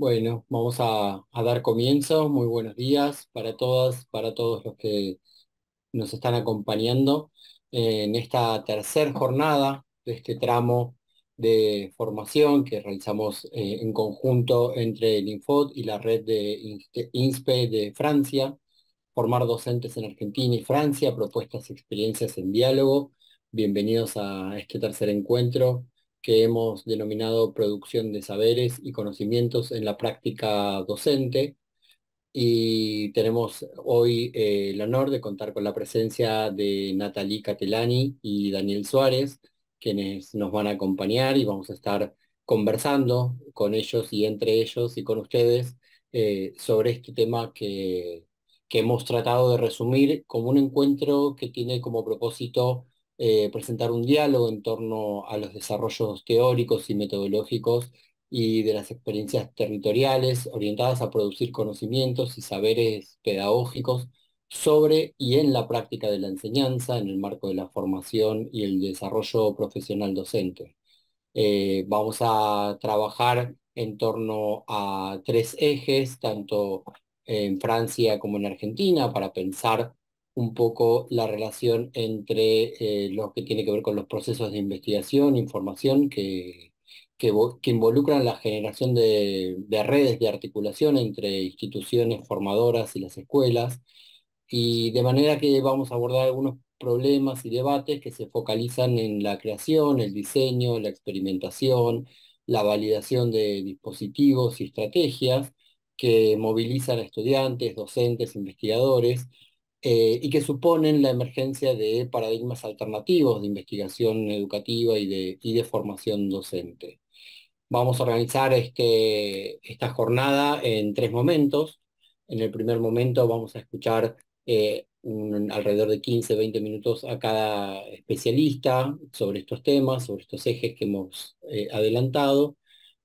Bueno, vamos a, dar comienzo. Muy buenos días para todas, para todos los que nos están acompañando en esta tercera jornada de este tramo de formación que realizamos eh, en conjunto entre el Infod y la red de INSPE de Francia, formar docentes en Argentina y Francia, propuestas y experiencias en diálogo. Bienvenidos a este tercer encuentro que hemos denominado producción de saberes y conocimientos en la práctica docente. Y tenemos hoy eh, el honor de contar con la presencia de Natalie Catelani y Daniel Suárez, quienes nos van a acompañar y vamos a estar conversando con ellos y entre ellos y con ustedes eh, sobre este tema que, que hemos tratado de resumir como un encuentro que tiene como propósito eh, presentar un diálogo en torno a los desarrollos teóricos y metodológicos y de las experiencias territoriales orientadas a producir conocimientos y saberes pedagógicos sobre y en la práctica de la enseñanza en el marco de la formación y el desarrollo profesional docente. Eh, vamos a trabajar en torno a tres ejes, tanto en Francia como en Argentina, para pensar un poco la relación entre eh, lo que tiene que ver con los procesos de investigación, información que, que, involucran la generación de, de, redes de articulación entre instituciones formadoras y las escuelas, y de manera que vamos a abordar algunos problemas y debates que se focalizan en la creación, el diseño, la experimentación, la validación de dispositivos y estrategias que movilizan a estudiantes, docentes, investigadores, eh, y que suponen la emergencia de paradigmas alternativos de investigación educativa y de, formación docente. Vamos a organizar este, esta jornada en tres momentos. En el primer momento vamos a escuchar eh, alrededor de 15, 20 minutos a cada especialista sobre estos temas, sobre estos ejes que hemos eh, adelantado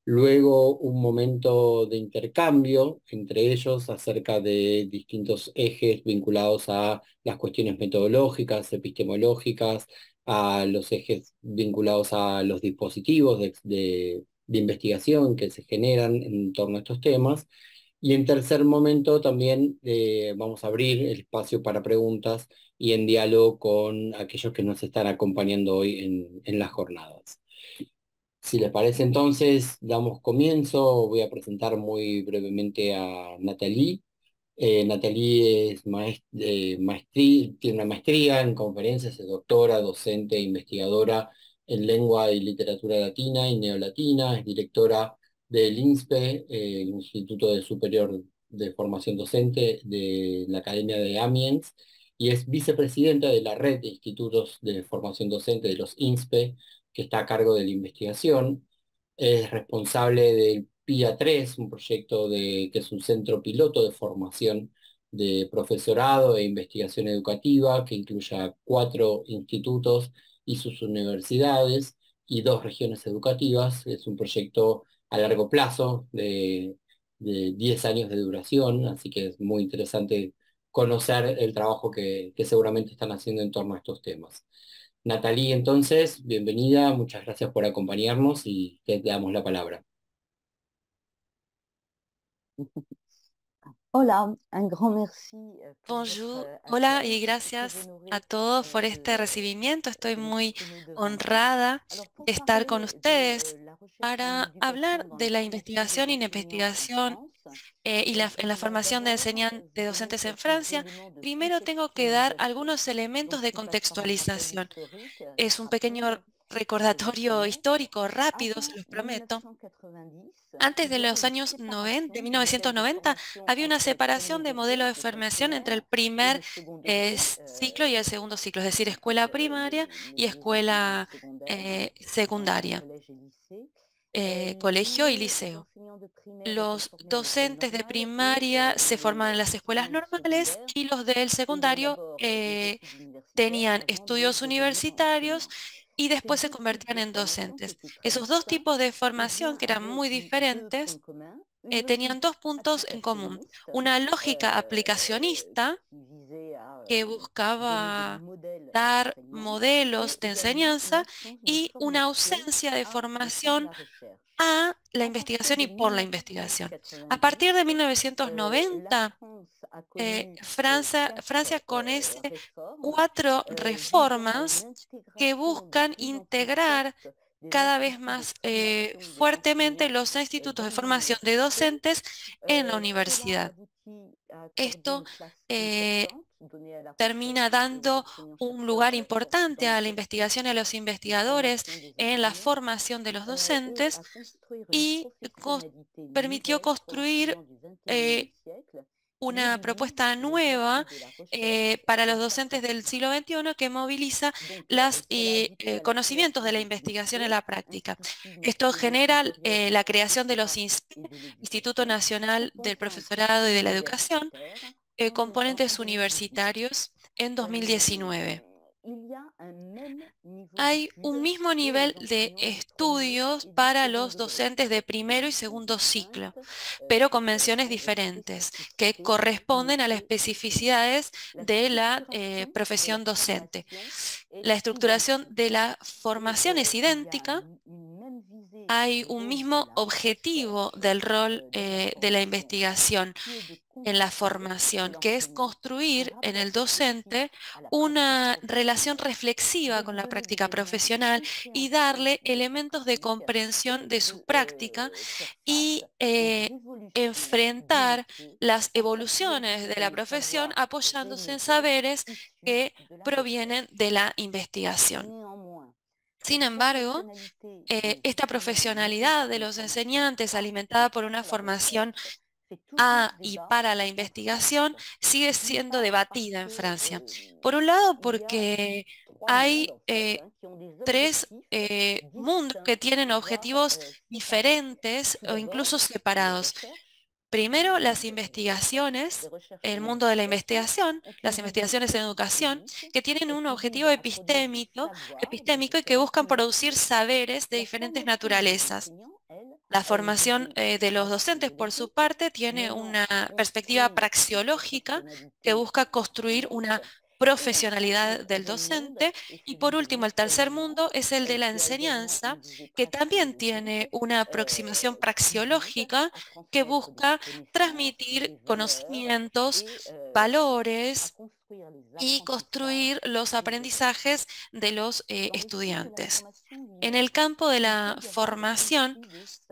luego un momento de intercambio entre ellos acerca de distintos ejes vinculados a las cuestiones metodológicas, epistemológicas, a los ejes vinculados a los dispositivos de, investigación que se generan en torno a estos temas. Y en tercer momento también eh, vamos a abrir el espacio para preguntas y en diálogo con aquellos que nos están acompañando hoy en las jornadas. Si les parece entonces, damos comienzo. Voy a presentar muy brevemente a Natalie. Eh, Nathalie es eh, maestría, tiene una maestría en conferencias, es doctora, docente investigadora en lengua y literatura latina y neolatina, es directora del INSPE, eh, Instituto de Superior de Formación Docente de la Academia de Amiens, y es vicepresidenta de la Red de Institutos de Formación Docente de los INSPE, que está a cargo de la investigación, es responsable del PIA 3, un proyecto de, que es un centro piloto de formación de profesorado e investigación educativa que incluya cuatro institutos y sus universidades y dos regiones educativas. Es un proyecto a largo plazo de, 10 años de duración, así que es muy interesante conocer el trabajo que seguramente están haciendo en torno a estos temas. Natalie, entonces, bienvenida, muchas gracias por acompañarnos y te damos la palabra. Hola, un grand merci. Eh, Bonjour. Eh, Hola y gracias a todos por este recibimiento. Estoy muy honrada de estar con ustedes para hablar de la investigación y investigación eh, y en la formación de, docentes en Francia, primero tengo que dar algunos elementos de contextualización. Es un pequeño recordatorio histórico rápido, se los prometo. Antes de los años 90, 1990, había una separación de modelo de formación entre el primer eh, ciclo y el segundo ciclo, es decir, escuela primaria y escuela eh, secundaria. Eh, colegio y liceo. Los docentes de primaria se forman en las escuelas normales y los del secundario eh, tenían estudios universitarios y después se convertían en docentes. Esos dos tipos de formación que eran muy diferentes eh, tenían dos puntos en común. Una lógica aplicacionista que buscaba dar modelos de enseñanza y una ausencia de formación a la investigación y por la investigación. A partir de 1990, eh, Francia, Francia conoce cuatro reformas que buscan integrar cada vez más eh, fuertemente los institutos de formación de docentes en la universidad. Esto eh, termina dando un lugar importante a la investigación y a los investigadores en la formación de los docentes y permitió construir eh, una ¿eh? propuesta nueva eh, para los docentes del siglo XXI que moviliza los eh, conocimientos de la investigación en la práctica. Esto genera la creación de los Instituto Nacional del Profesorado y de la Educación, componentes universitarios en 2019. Hay un mismo nivel de estudios para los docentes de primero y segundo ciclo, pero con menciones diferentes que corresponden a las especificidades de la eh, profesión docente. La estructuración de la formación es idéntica, hay un mismo objetivo del rol de eh, la investigación en la formación, que es construir en el docente una relación reflexiva con la práctica profesional y darle elementos de comprensión de su práctica y eh, enfrentar las evoluciones de la profesión apoyándose en saberes que provienen de la investigación. Sin embargo, eh, esta profesionalidad de los enseñantes alimentada por una formación a ah, y para la investigación sigue siendo debatida en Francia. Por un lado, porque hay eh, tres eh, mundos que tienen objetivos diferentes o incluso separados. Primero, las investigaciones, el mundo de la investigación, las investigaciones en educación, que tienen un objetivo epistémico, epistémico y que buscan producir saberes de diferentes naturalezas. La formación eh, de los docentes, por su parte, tiene una perspectiva praxiológica que busca construir una profesionalidad del docente. Y por último, el tercer mundo es el de la enseñanza, que también tiene una aproximación praxiológica que busca transmitir conocimientos, valores y construir los aprendizajes de los eh, estudiantes. En el campo de la formación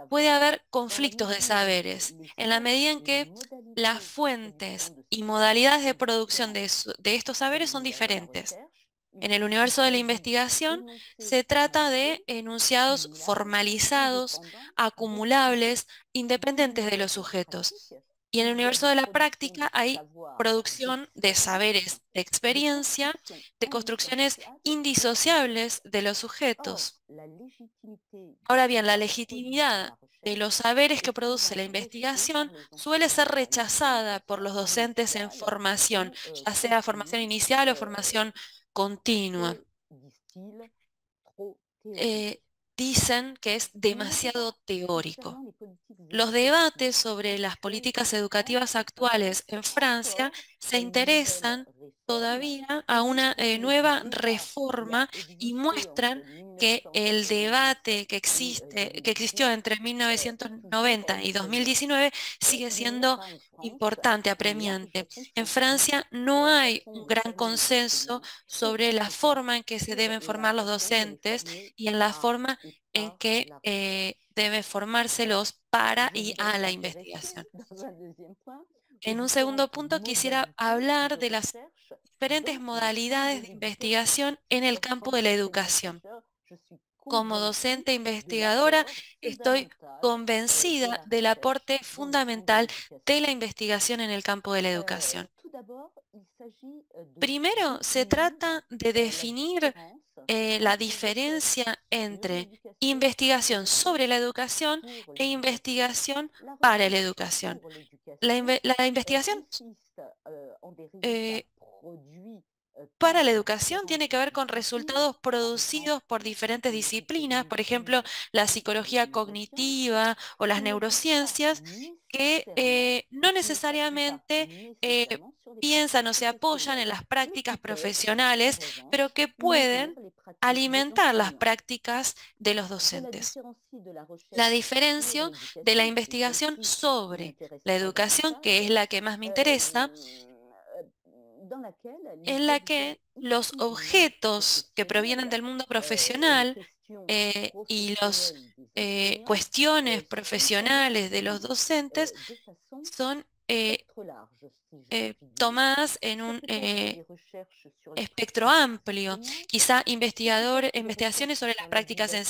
puede haber conflictos de saberes en la medida en que las fuentes y modalidades de producción de, de estos saberes son diferentes. En el universo de la investigación se trata de enunciados formalizados, acumulables, independientes de los sujetos, y en el universo de la práctica hay producción de saberes, de experiencia, de construcciones indisociables de los sujetos. Ahora bien, la legitimidad de los saberes que produce la investigación suele ser rechazada por los docentes en formación, ya sea formación inicial o formación continua. Eh, dicen que es demasiado teórico. Los debates sobre las políticas educativas actuales en Francia se interesan todavía a una eh, nueva reforma y muestran que el debate que existe, que existió entre 1990 y 2019 sigue siendo importante, apremiante. En Francia no hay un gran consenso sobre la forma en que se deben formar los docentes y en la forma en que eh, deben debe formárselos para y a la investigación. En un segundo punto quisiera hablar de las diferentes modalidades de investigación en el campo de la educación. Como docente investigadora, estoy convencida del aporte fundamental de la investigación en el campo de la educación. Primero, se trata de definir eh, la diferencia entre investigación sobre la educación e investigación para la educación la, investigación eh, para la educación tiene que ver con resultados producidos por diferentes disciplinas, por ejemplo, la psicología cognitiva o las neurociencias, que eh, no necesariamente eh, piensan o se apoyan en las prácticas profesionales, pero que pueden alimentar las prácticas de los docentes. La diferencia de la investigación sobre la educación, que es la que más me interesa, en la que los objetos que provienen del mundo profesional eh, y las eh, cuestiones profesionales de los docentes son eh, eh, tomadas en un eh, espectro amplio, ¿Mm? quizá investigador, investigaciones sobre las prácticas de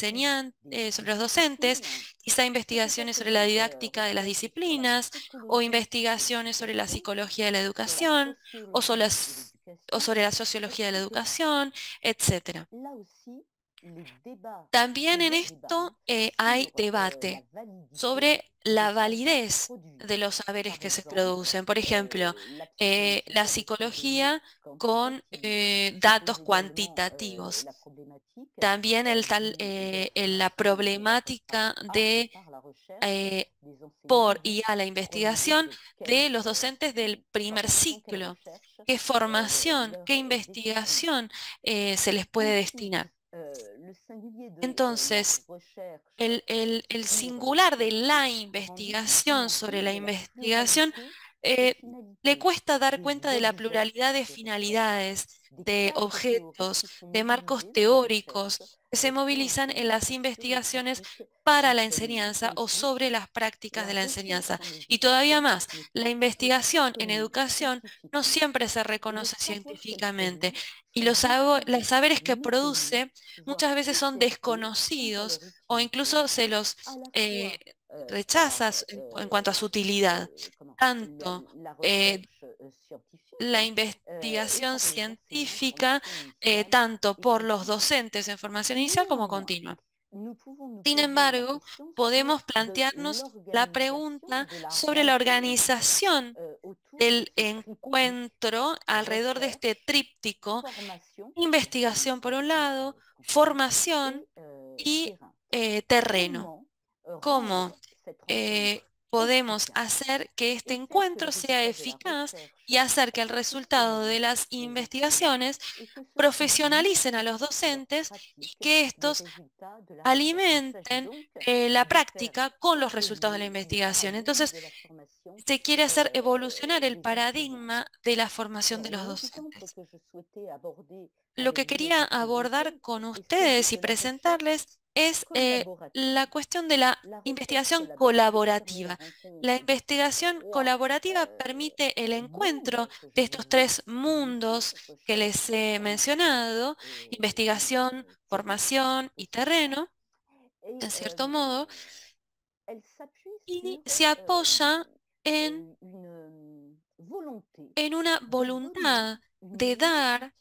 eh, sobre los docentes, ¿Mm? quizá investigaciones sobre la didáctica de las disciplinas, o investigaciones sobre la psicología de la educación, o sobre, o sobre la sociología de la educación, etc. También en esto eh, hay debate sobre la validez de los saberes que se producen. Por euh, ejemplo, la eh, psicología con eh, datos euh, cuantitativos. También el tal, la problemática de por y a la investigación de los docentes del primer ciclo. ¿Qué formación, qué investigación se les puede destinar? Eh, Entonces, el, singular de la investigación sobre la investigación eh, le cuesta dar cuenta de la pluralidad de finalidades, de objetos, de marcos teóricos que se movilizan en las investigaciones para la enseñanza o sobre las prácticas de la enseñanza. Y todavía más, la investigación en educación no siempre se reconoce científicamente y los, saberes que produce muchas veces son desconocidos o incluso se los eh, rechaza rechazas en, cuanto a su utilidad. Tanto eh, la investigación científica, eh, tanto por los docentes en formación inicial como continua. Sin embargo, podemos plantearnos la pregunta sobre la organización el encuentro alrededor de este tríptico, investigación por un lado, formación y eh, terreno. como eh, podemos hacer que este encuentro sea eficaz y hacer que el resultado de las investigaciones profesionalicen a los docentes y que estos alimenten eh, la práctica con los resultados de la investigación. Entonces, se quiere hacer evolucionar el paradigma de la formación de los docentes. Lo que quería abordar con ustedes y presentarles es eh, la cuestión de la investigación colaborativa. Este la investigación colaborativa eh, permite el encuentro de estos tres mundos que les he mencionado, investigación, formación y terreno, en eh, cierto modo, y se apoya en, en una voluntad de dar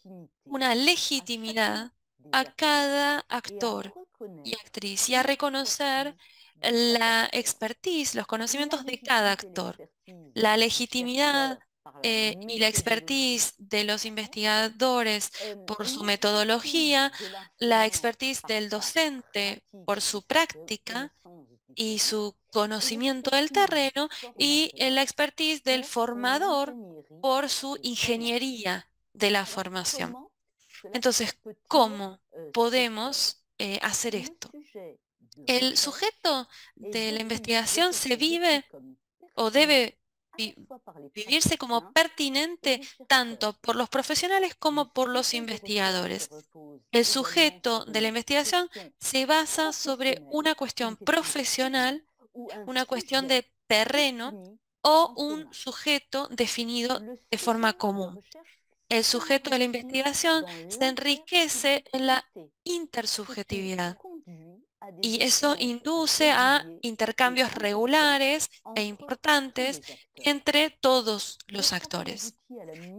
una legitimidad a cada actor y actriz y a reconocer la expertise, los conocimientos de cada actor, la legitimidad eh, y la expertise de los investigadores por su metodología, la expertise del docente por su práctica este y su conocimiento del terreno y la expertise del formador por su ingeniería de la formación. Entonces, ¿cómo eh, podemos eh, hacer esto? El sujeto de la investigación se vive o debe vivirse como pertinente tanto por los profesionales como por los investigadores. El sujeto de la investigación se basa sobre una cuestión profesional, una cuestión de terreno o un sujeto definido de forma común el sujeto de la investigación se enriquece en la intersubjetividad. Y eso induce a intercambios regulares e importantes entre todos los actores.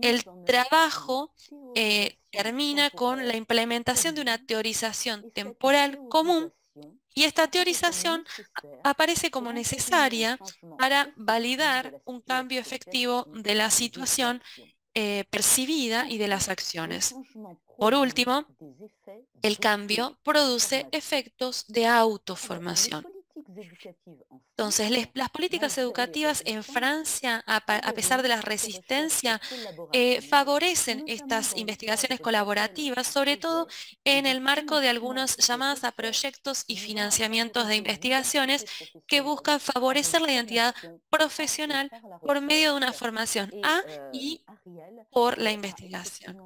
El trabajo eh, termina con la implementación de una teorización temporal común y esta teorización aparece como necesaria para validar un cambio efectivo de la situación eh, percibida y de las acciones. Pues Por último, el cambio produce efectos de autoformación. Entonces, las políticas educativas en Francia, a, pesar de la resistencia, eh, favorecen estas investigaciones colaborativas, sobre todo en el marco de algunas llamadas a proyectos y financiamientos de investigaciones que buscan favorecer la identidad profesional por medio de una formación A eh, y por la investigación.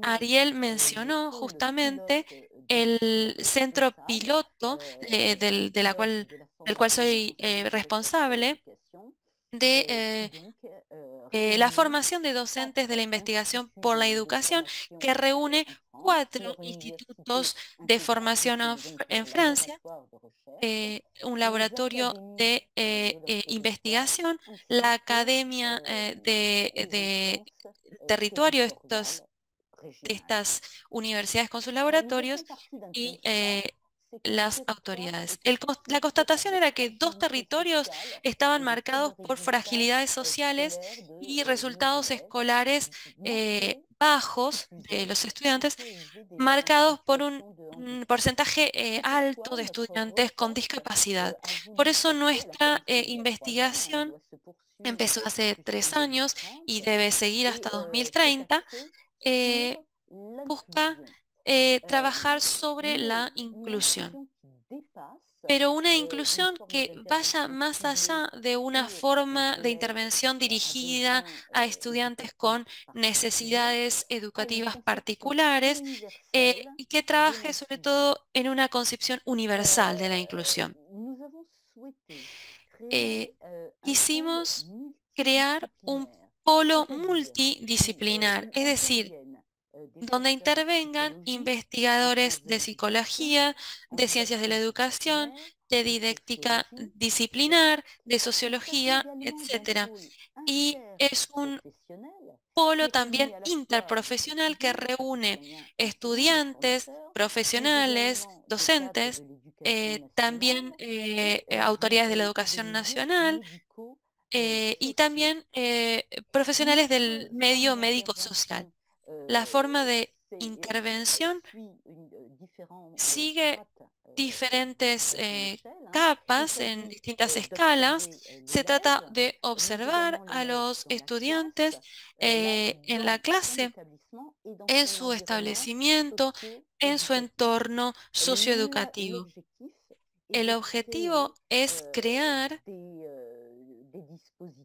Ariel mencionó justamente el centro piloto eh, de, de la cual del cual soy eh, responsable, de eh, eh, la formación de docentes de la investigación por la educación, que reúne cuatro institutos de formación en Francia, un laboratorio de investigación, la Academia de, Territorio, estos, estas universidades con sus laboratorios y las autoridades. la constatación era que dos territorios estaban marcados por fragilidades sociales y resultados escolares eh, bajos de los estudiantes, marcados por un, porcentaje eh, alto de estudiantes con discapacidad. Por eso nuestra eh, investigación empezó hace tres años y debe seguir hasta 2030, busca eh, eh, trabajar sobre la inclusión, pero una eh, inclusión que vaya más allá de una forma de intervención dirigida a estudiantes con necesidades educativas particulares y que trabaje sobre todo en una concepción universal de la inclusión. Eh, quisimos crear un polo multidisciplinar, es decir, eh, donde intervengan investigadores de psicología, de ciencias de la educación, de didáctica disciplinar, de sociología, etc. Y es un polo también interprofesional que reúne estudiantes, profesionales, docentes, eh, también eh, autoridades de la educación nacional, y también profesionales del medio médico social la eh, forma de intervención sigue eh, diferentes eh, capas en distintas escalas. Se trata de observar a los estudiantes en la clase, en su establecimiento, en su entorno socioeducativo. El objetivo es crear,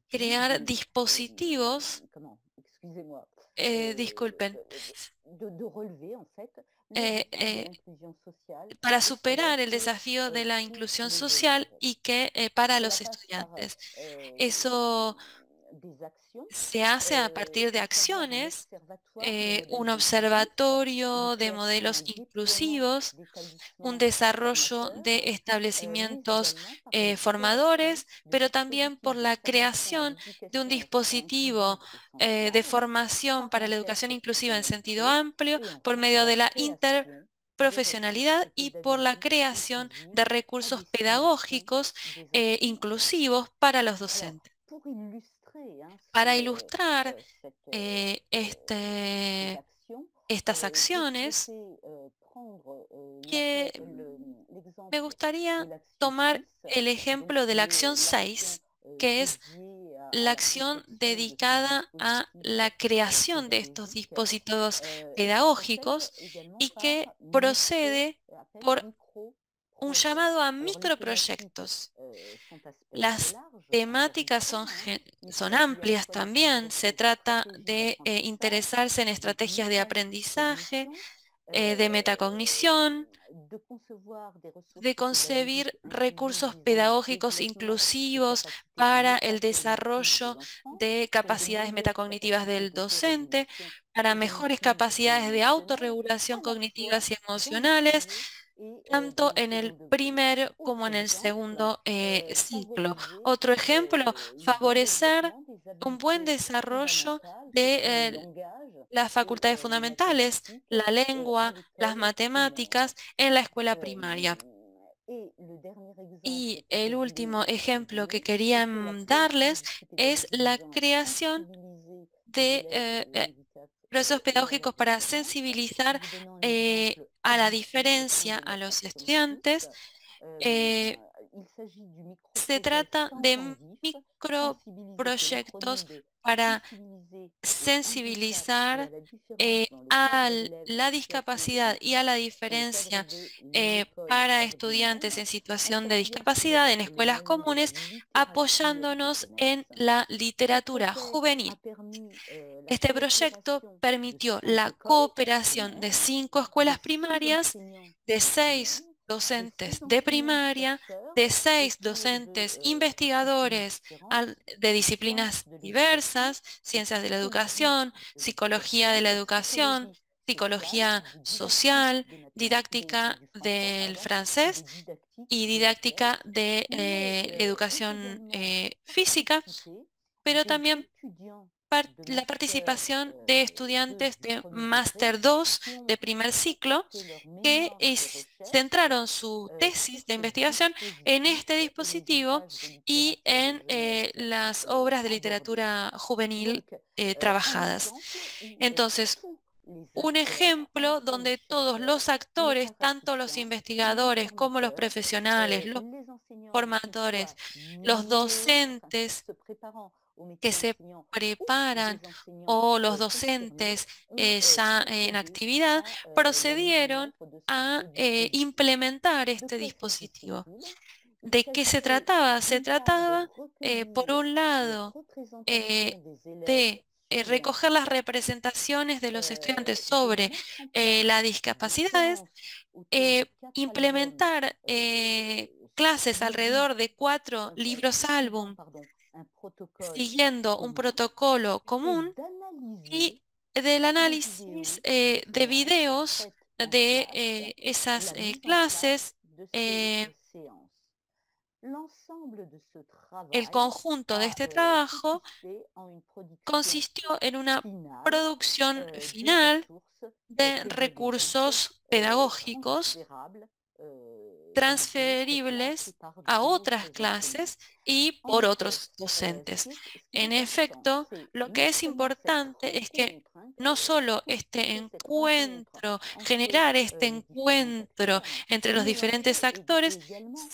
crear dispositivos eh, disculpen, eh, eh, para superar el desafío de la inclusión social y que para los estudiantes. Eso se hace a partir de acciones un observatorio de modelos inclusivos, un desarrollo de establecimientos formadores, pero también por la creación de un dispositivo eh, de formación para la educación inclusiva en sentido amplio por medio de la interprofesionalidad y por la creación de recursos pedagógicos eh, inclusivos para los docentes. Para ilustrar estas acciones, me gustaría tomar el ejemplo de la acción 6, eh, que es la acción dedicada a la creación de estos dispositivos eh, pedagógicos y que procede por un llamado a microproyectos. Eh, Las temáticas son, ¿eh? son amplias también, se trata de eh, interesarse en estrategias de aprendizaje, de metacognición, de concebir recursos pedagógicos inclusivos para el desarrollo de capacidades metacognitivas del docente, para mejores capacidades de autorregulación cognitivas y emocionales, eh, tanto en el primer como en el segundo eh, eh, ciclo. Otro ejemplo, favorecer un buen desarrollo de las facultades fundamentales, la lengua, las matemáticas en la escuela primaria. Y el último ejemplo que quería darles es la creación de procesos pedagógicos para sensibilizar a la diferencia a los estudiantes eh, se trata de microproyectos para sensibilizar a la eh, discapacidad y a la diferencia eh, para estudiantes en situación de discapacidad en escuelas comunes, apoyándonos en la literatura juvenil. Eh, este proyecto permitió la cooperación de cinco escuelas primarias, de seis docentes de primaria, de seis docentes investigadores de disciplinas diversas, ciencias de la educación, psicología de la educación, psicología social, didáctica del francés y didáctica eh, de eh, eh, educación física, pero también la participación de estudiantes de Máster 2 de primer ciclo que centraron su tesis de investigación en este dispositivo y en las obras de literatura juvenil trabajadas. Entonces, un ejemplo donde todos los actores, tanto los investigadores como los profesionales, los formadores, los docentes, que se uh, preparan o los docentes eh, ya en actividad eh, procedieron a eh, implementar este dispositivo. ¿De qué se trataba? Se trataba, por un lado, de recoger las representaciones de los estudiantes sobre las discapacidades, implementar clases alrededor de cuatro libros álbum siguiendo un protocolo común y del eh, análisis de videos de eh, esas eh, clases. el conjunto de este euh, trabajo consistió en una producción euh, final de recursos euh, pedagógicos transferibles a otras clases y por otros docentes. En efecto, lo que es importante es que no solo este encuentro, generar este encuentro entre los diferentes actores,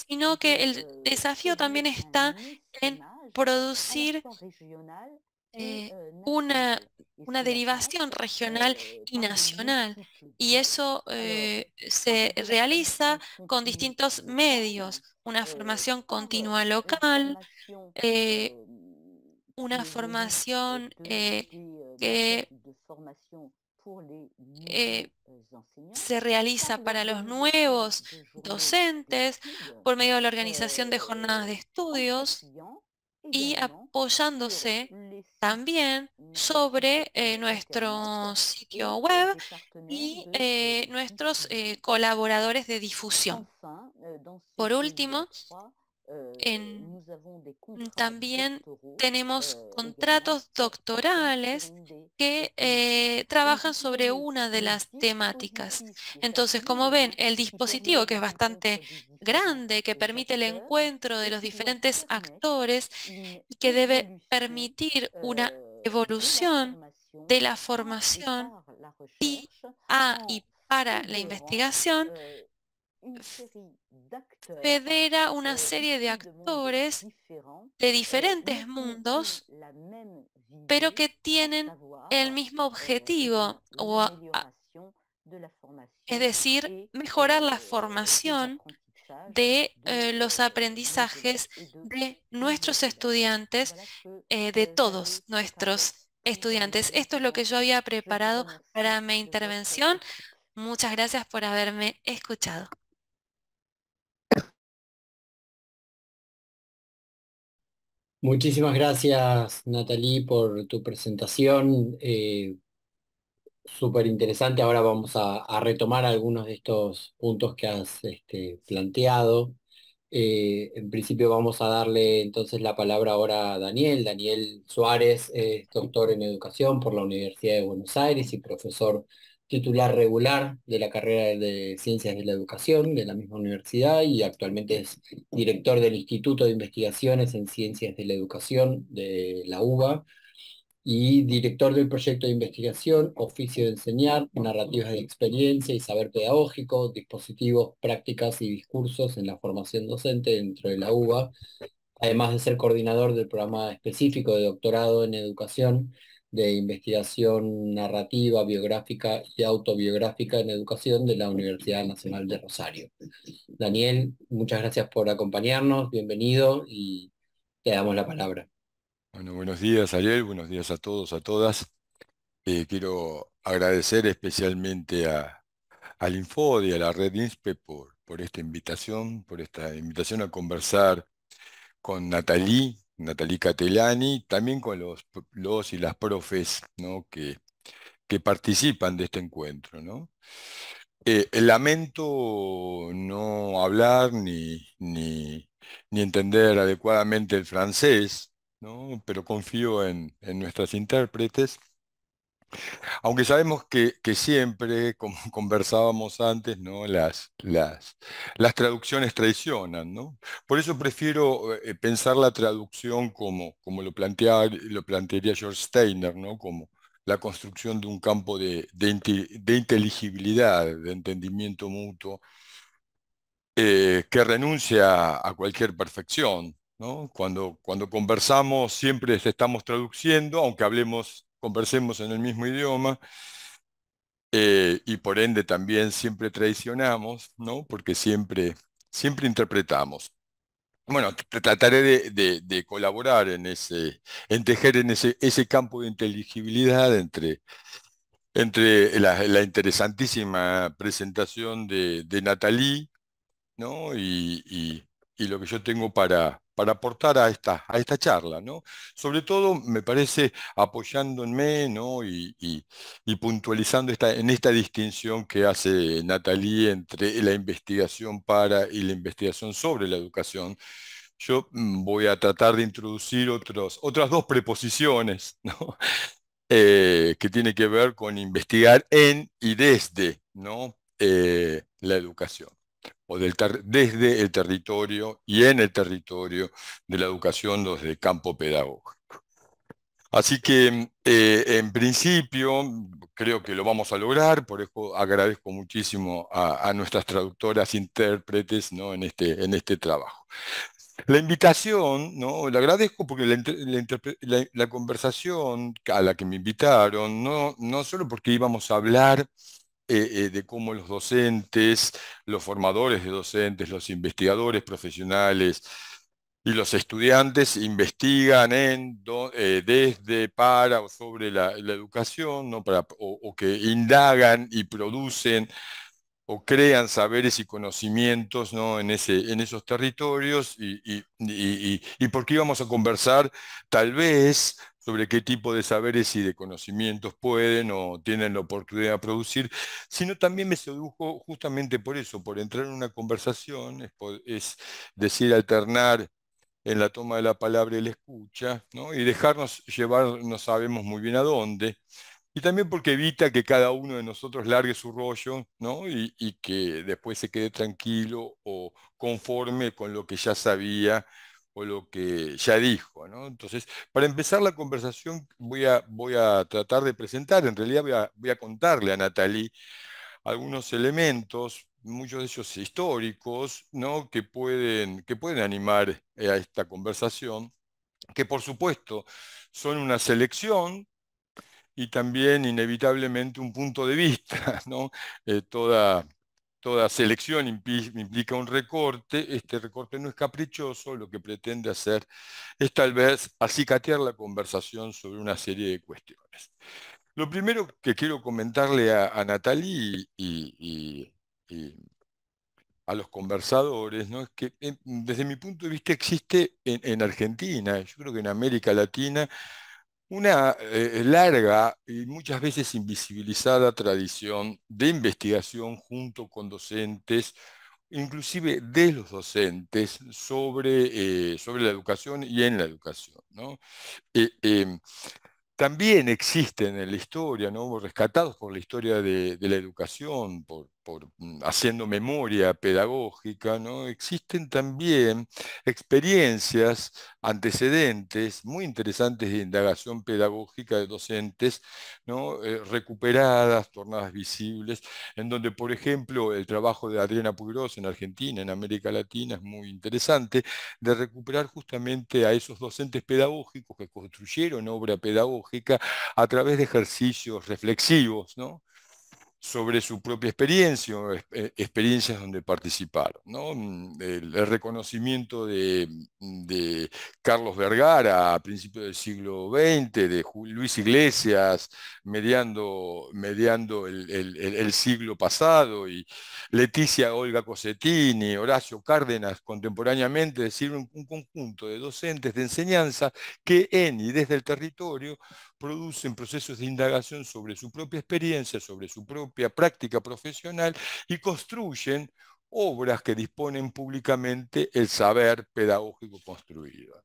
sino que el desafío también está en producir eh, eh, una, derivación regional eh, y nacional. Y eso se realiza con distintos medios, una formación continua local, mm, una formación que se realiza para los nuevos docentes por medio de la organización de jornadas de estudios y apoyándose también sobre eh, nuestro sitio web y eh, nuestros eh, colaboradores de difusión. Por último, eh, en, mm, también tenemos eh, contratos doctorales que eh, trabajan sobre una de las temáticas. Entonces, como ven, el dispositivo que es bastante grande, que permite el encuentro de los diferentes actores, que debe permitir una evolución de la formación y y para la investigación euh, federa una serie de actores de diferentes mundos, pero que tienen el mismo objetivo, o es decir, mejorar la euh, formación de eh, los aprendizajes de nuestros estudiantes, eh, de euh, todos nuestros estudiantes. Esto es lo que yo había preparado para mi intervención. Muchas gracias por haberme escuchado. Muchísimas gracias, Natalie, por tu presentación. Eh, Súper interesante. Ahora vamos a, retomar algunos de estos puntos que has este, planteado. Eh, en principio vamos a darle entonces la palabra ahora a Daniel. Daniel Suárez es doctor en educación por la Universidad de Buenos Aires y profesor titular regular de la carrera de Ciencias de la Educación de la misma universidad y actualmente es director del Instituto de Investigaciones en Ciencias de la Educación de la UBA y director del proyecto de investigación Oficio de Enseñar, Narrativas de Experiencia y Saber Pedagógico, Dispositivos, Prácticas y Discursos en la Formación Docente dentro de la UBA, además de ser coordinador del programa específico de doctorado en educación de investigación narrativa, biográfica y autobiográfica en educación de la Universidad Nacional de Rosario. Daniel, muchas gracias por acompañarnos, bienvenido y te damos la palabra. Bueno, buenos días Ariel, buenos días a todos, a todas. Eh, quiero agradecer especialmente a, al Info y a la red INSPE por, por esta invitación, por esta invitación a conversar con Natalie, Natalie Catellani, también con los, y las profes ¿no? que, que participan de este encuentro. ¿no? Eh, eh, lamento no hablar ni, entender adecuadamente el francés, ¿no? pero confío en, en nuestras intérpretes. Aunque sabemos que, siempre, como conversábamos antes, ¿no? las, las, las traducciones traicionan. ¿no? Por eso prefiero eh, eh, pensar la traducción como, como lo, planteaba lo plantearía George Steiner, ¿no? como la construcción de un campo de, inteligibilidad, de entendimiento mutuo, eh, que renuncia a cualquier perfección. ¿no? Cuando, cuando conversamos siempre estamos traduciendo, aunque hablemos conversemos en el mismo idioma eh, y por ende también siempre traicionamos, ¿no? Porque siempre, siempre interpretamos. Bueno, trataré de, colaborar en ese, en tejer en ese, ese campo de inteligibilidad entre, entre la, interesantísima presentación de, de Natalie, ¿no? y, y lo que yo tengo para, para aportar a esta, a esta charla, ¿no? Sobre todo, me parece, apoyándome ¿no? y, puntualizando esta, en esta distinción que hace Nathalie entre la investigación para y la investigación sobre la educación. Yo mm, voy a tratar de introducir otros, otras dos preposiciones, ¿no? Eh, que tiene que ver con investigar en y desde ¿no? Eh, la educación o desde el territorio y en el territorio de la educación desde campo pedagógico. Así que eh, en principio creo que lo vamos a lograr, por eso agradezco muchísimo a, nuestras traductoras, intérpretes en, este, en este trabajo. La invitación, ¿no? le agradezco porque la, conversación a la que me invitaron, no solo porque íbamos a hablar eh, eh, de cómo los docentes, los formadores de docentes, los investigadores profesionales y los estudiantes investigan en, eh, desde, para o sobre la, educación, ¿no? para, o, que indagan y producen o crean saberes y conocimientos ¿no? en, ese, en esos territorios y, y, y, y, porque íbamos a conversar tal vez sobre qué tipo de saberes y de conocimientos pueden o tienen la oportunidad de producir, sino también me sedujo justamente por eso, por entrar en una conversación, es, decir, alternar en la toma de la palabra y la escucha, y dejarnos llevar, no sabemos muy bien a dónde, y también porque evita que cada uno de nosotros largue su rollo y, y que después se quede tranquilo o conforme con lo que ya sabía o lo que ya dijo. Entonces, para empezar la conversación voy a, voy a tratar de presentar, en realidad voy a, contarle a Natalie algunos elementos, muchos de ellos históricos, ¿no? que, pueden, que pueden animar eh, a esta conversación, que por supuesto son una selección y también inevitablemente un punto de vista. ¿no? Eh, toda Toda selección implica un recorte, este recorte no es caprichoso, lo que pretende hacer es tal vez acicatear la conversación sobre una serie de cuestiones. Lo primero que quiero comentarle a, a y, a los conversadores ¿no? es que eh, desde mi punto de vista existe en Argentina, yo creo que en América Latina, una eh, eh, larga y muchas veces invisibilizada tradición de investigación junto con docentes, inclusive de los docentes, sobre, eh, sobre la educación y en la educación. Em, también existen en la historia, ¿no? rescatados por la historia de, de la educación, por, Mm, haciendo memoria pedagógica, ¿no? existen también experiencias, antecedentes muy interesantes de indagación pedagógica de docentes, ¿no? Eh, recuperadas, tornadas visibles, en donde, por ejemplo, el trabajo de Adriana Puigros en Argentina, en América Latina, es muy interesante, de recuperar justamente a esos docentes pedagógicos que construyeron obra pedagógica a través de ejercicios reflexivos, ¿no? sobre su propia experiencia, eh, experiencias donde participaron. Mm, el, reconocimiento mm, de, Carlos Vergara a principios del siglo XX, de Luis Iglesias, mediando, mediando el, siglo pasado, y Leticia Olga Cosetini, Horacio Cárdenas contemporáneamente, es decir, un conjunto de docentes de enseñanza que en y desde el territorio producen procesos de indagación sobre su propia experiencia, sobre su propia práctica profesional y construyen obras que disponen públicamente el saber pedagógico construido.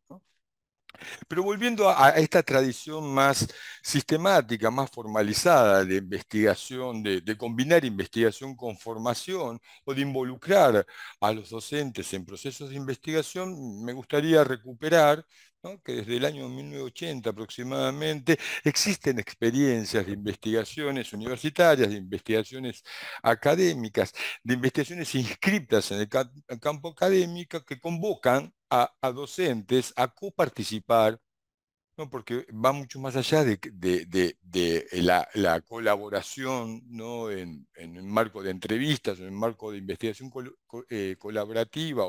Pero volviendo a, esta tradición más sistemática, más formalizada de investigación, de, combinar investigación con formación o de involucrar a los docentes en procesos de investigación, me gustaría recuperar que desde el año 1980 aproximadamente existen experiencias de investigaciones universitarias, de investigaciones académicas, de investigaciones inscriptas en el campo académico que convocan a, docentes a coparticipar no, porque va mucho más allá de, la, colaboración ¿no? en, el marco de entrevistas, en el marco de investigación eh, colaborativa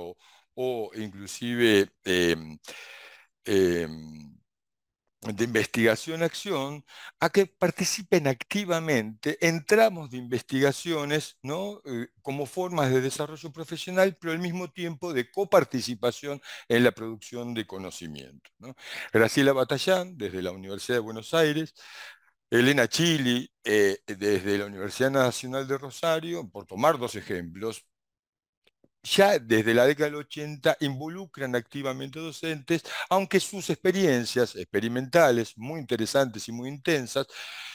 o, inclusive em, Em, de investigación-acción a que participen activamente en tramos de investigaciones ¿no? Eh, como formas de desarrollo profesional, pero al mismo tiempo de coparticipación en la producción de conocimiento. ¿no? Graciela Batallán, desde la Universidad de Buenos Aires, Elena Chili, eh, desde la Universidad Nacional de Rosario, por tomar dos ejemplos, ya desde la década del 80 involucran activamente docentes, aunque sus experiencias experimentales, muy interesantes y muy intensas,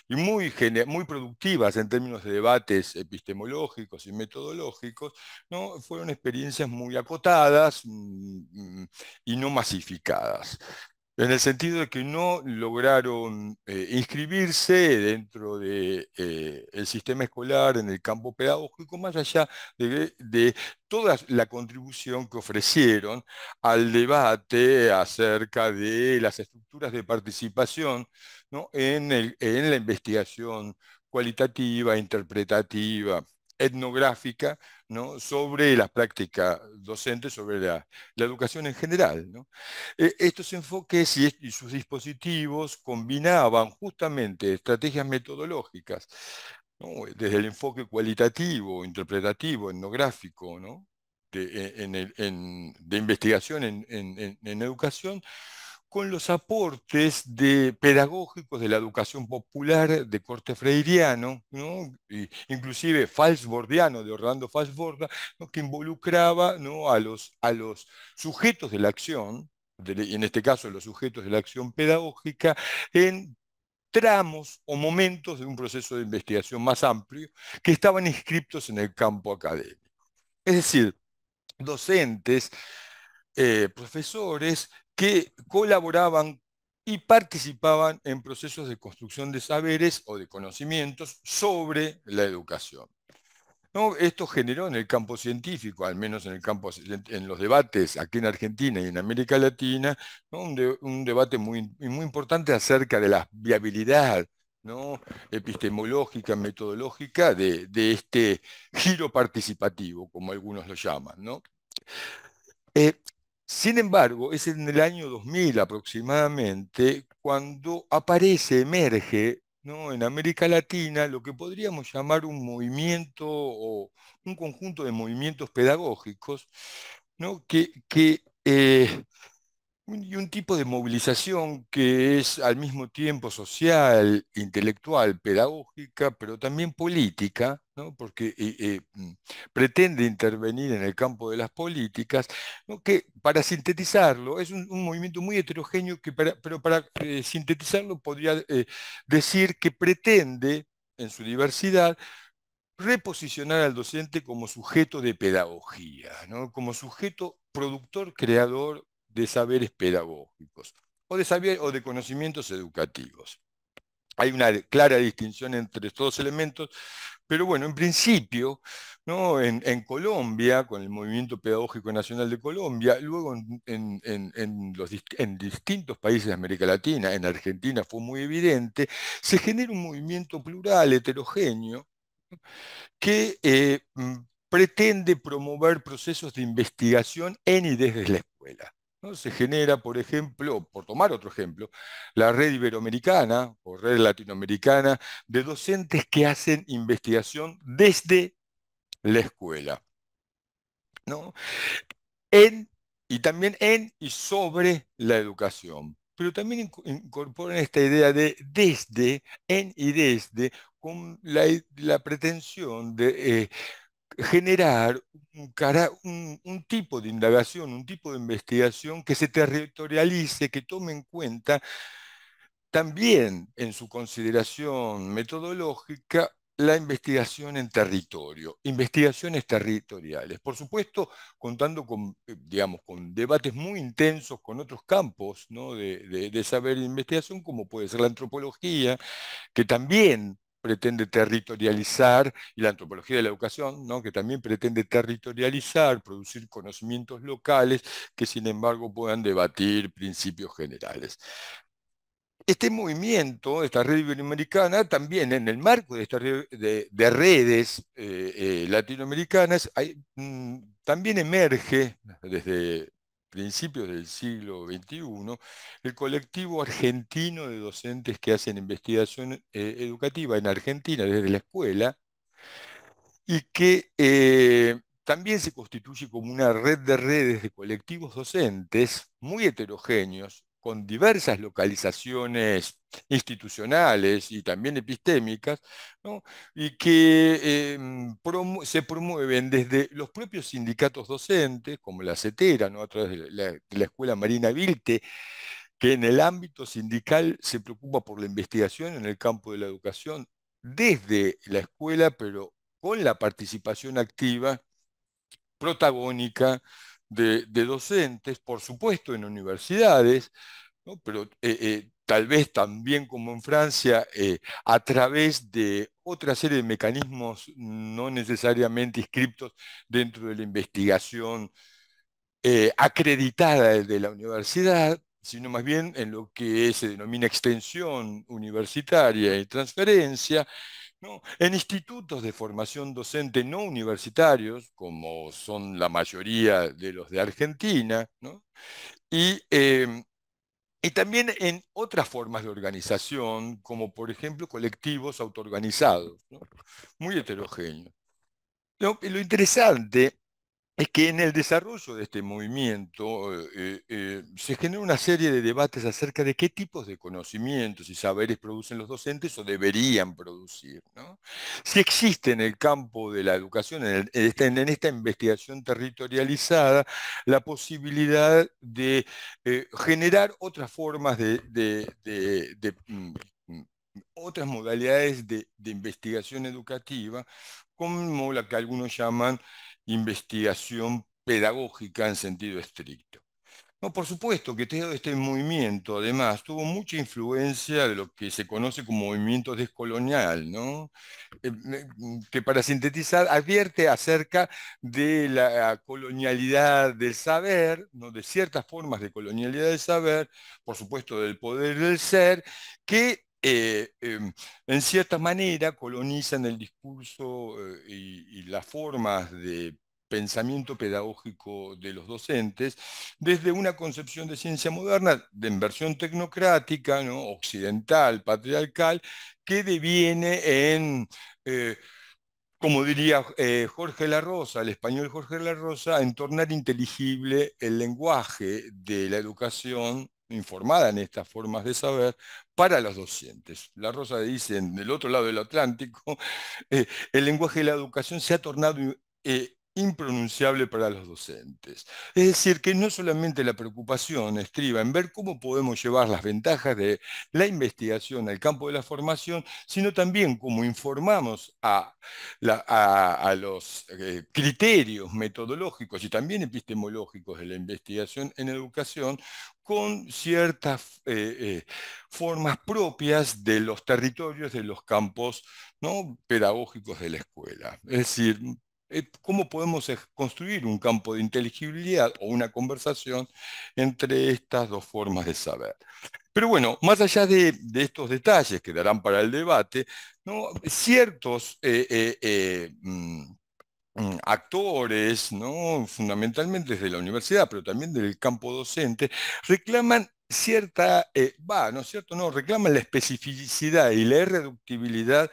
y muy, muy productivas en términos de debates epistemológicos y metodológicos, ¿no? fueron experiencias muy acotadas mm, mm, y no masificadas en el sentido de que no lograron eh, inscribirse dentro del de, eh, sistema escolar, en el campo pedagógico, más allá de, toda la contribución que ofrecieron al debate acerca de las estructuras de participación ¿no? en la investigación cualitativa, interpretativa etnográfica sobre las prácticas docentes, sobre la, educación en general. ¿no? E, estos enfoques y, sus dispositivos combinaban justamente estrategias metodológicas, desde el enfoque cualitativo, interpretativo, etnográfico, e, de, investigación en educación, con los aportes de pedagógicos de la educación popular de corte freiriano, ¿no? inclusive falsbordiano, de Orlando Falsborda, que involucraba a, los, sujetos de la acción, de, en este caso los sujetos de la acción pedagógica, en tramos o momentos de un proceso de investigación más amplio que estaban inscriptos en el campo académico. Es decir, docentes eh, profesores que colaboraban y participaban en procesos de construcción de saberes o de conocimientos sobre la educación. Esto generó en el campo científico, al menos en, el campo, en los debates aquí en Argentina y en América Latina, un, debate muy, muy importante acerca de la viabilidad epistemológica, metodológica de, este giro participativo, como algunos lo llaman. Eh, sin embargo, es en el año 2000 aproximadamente cuando aparece, emerge en América Latina lo que podríamos llamar un movimiento o un conjunto de movimientos pedagógicos que, eh, y un tipo de movilización que es al mismo tiempo social, intelectual, pedagógica, pero también política, porque eh, eh, mm, pretende intervenir en el campo de las políticas, que para sintetizarlo, es un, movimiento muy heterogéneo, pero para eh, sintetizarlo podría decir que pretende, en su diversidad, reposicionar al docente como sujeto de pedagogía, como sujeto productor, creador de saberes pedagógicos o de, o de conocimientos educativos. Hay una clara distinción entre estos dos elementos pero bueno, en principio, en, Colombia, con el Movimiento Pedagógico Nacional de Colombia, luego en, distintos países de América Latina, en Argentina fue muy evidente, se genera un movimiento plural, heterogéneo, que eh, mm, pretende promover procesos de investigación en y desde la escuela. Se genera, por ejemplo, por tomar otro ejemplo, la red iberoamericana o red latinoamericana de docentes que hacen investigación desde la escuela. En, y también en y sobre la educación. Pero también incorporan esta idea de desde, en y desde, con la, pretensión de... Eh, generar un, tipo de indagación, un tipo de investigación que se territorialice, que tome en cuenta también en su consideración metodológica la investigación en territorio, investigaciones territoriales. Por supuesto, contando con, eh, digamos, con debates muy intensos con otros campos ¿no? de, de saber e investigación, como puede ser la antropología, que también pretende territorializar, y la antropología de la educación, ¿no? que también pretende territorializar, producir conocimientos locales que sin embargo puedan debatir principios generales. Este movimiento, esta red iberoamericana, también en el marco de, esta de, redes eh, eh, latinoamericanas, mm, también emerge desde principios del siglo XXI, el colectivo argentino de docentes que hacen investigación eh, educativa en Argentina desde la escuela y que eh, también se constituye como una red de redes de colectivos docentes muy heterogéneos, con diversas localizaciones institucionales y también epistémicas, y que em, se promueven desde los propios sindicatos docentes, como la CETERA, a través de la, de la Escuela Marina Vilte, que en el ámbito sindical se preocupa por la investigación en el campo de la educación desde la escuela, pero con la participación activa, protagónica, de, docentes, por supuesto en universidades, pero eh, eh, tal vez también como en Francia, eh, a través de otra serie de mecanismos no necesariamente inscriptos dentro de la investigación acreditada de la universidad, sino más bien en lo que se denomina extensión universitaria y transferencia, en institutos de formación docente no universitarios, como son la mayoría de los de Argentina, em, y, también en otras formas de organización, como por ejemplo colectivos autoorganizados, muy heterogéneos. lo interesante es que en el desarrollo de este movimiento eh, eh, se genera una serie de debates acerca de qué tipos de conocimientos y saberes producen los docentes o deberían producir. Si existe en el campo de la educación, en, esta, investigación territorializada, la posibilidad de eh, generar otras formas de, de mm, mm, otras modalidades de investigación educativa, como la que algunos llaman investigación pedagógica en sentido estricto. No, por supuesto que todo este movimiento, además, tuvo mucha influencia de lo que se conoce como movimiento descolonial, ¿no? Eh, que para sintetizar advierte acerca de la colonialidad del saber, ¿no? de ciertas formas de colonialidad del saber, por supuesto del poder del ser, que eh, em, en cierta manera colonizan el discurso eh, y, las formas de pensamiento pedagógico de los docentes desde una concepción de ciencia moderna de inversión tecnocrática, occidental, patriarcal, que deviene en eh, como diría Jorge La Rosa, el español Jorge La Rosa, en tornar inteligible el lenguaje de la educación informada en estas formas de saber para los docentes. La Rosa dice, en el otro lado del Atlántico, eh, el lenguaje de la educación se ha tornado eh, impronunciable para los docentes. Es decir, que no solamente la preocupación estriba en ver cómo podemos llevar las ventajas de la investigación al campo de la formación, sino también cómo informamos a, a, los eh, criterios metodológicos y también epistemológicos de la investigación en educación con ciertas eh, eh, formas propias de los territorios de los campos ¿no? pedagógicos de la escuela. Es decir, eh, cómo podemos construir un campo de inteligibilidad o una conversación entre estas dos formas de saber. Pero bueno, más allá de, estos detalles que darán para el debate, ciertos eh, eh, mm, mm, actores, fundamentalmente desde la universidad, pero también del campo docente, reclaman cierta, eh, va, ¿no es cierto? No, reclama la especificidad y la irreductibilidad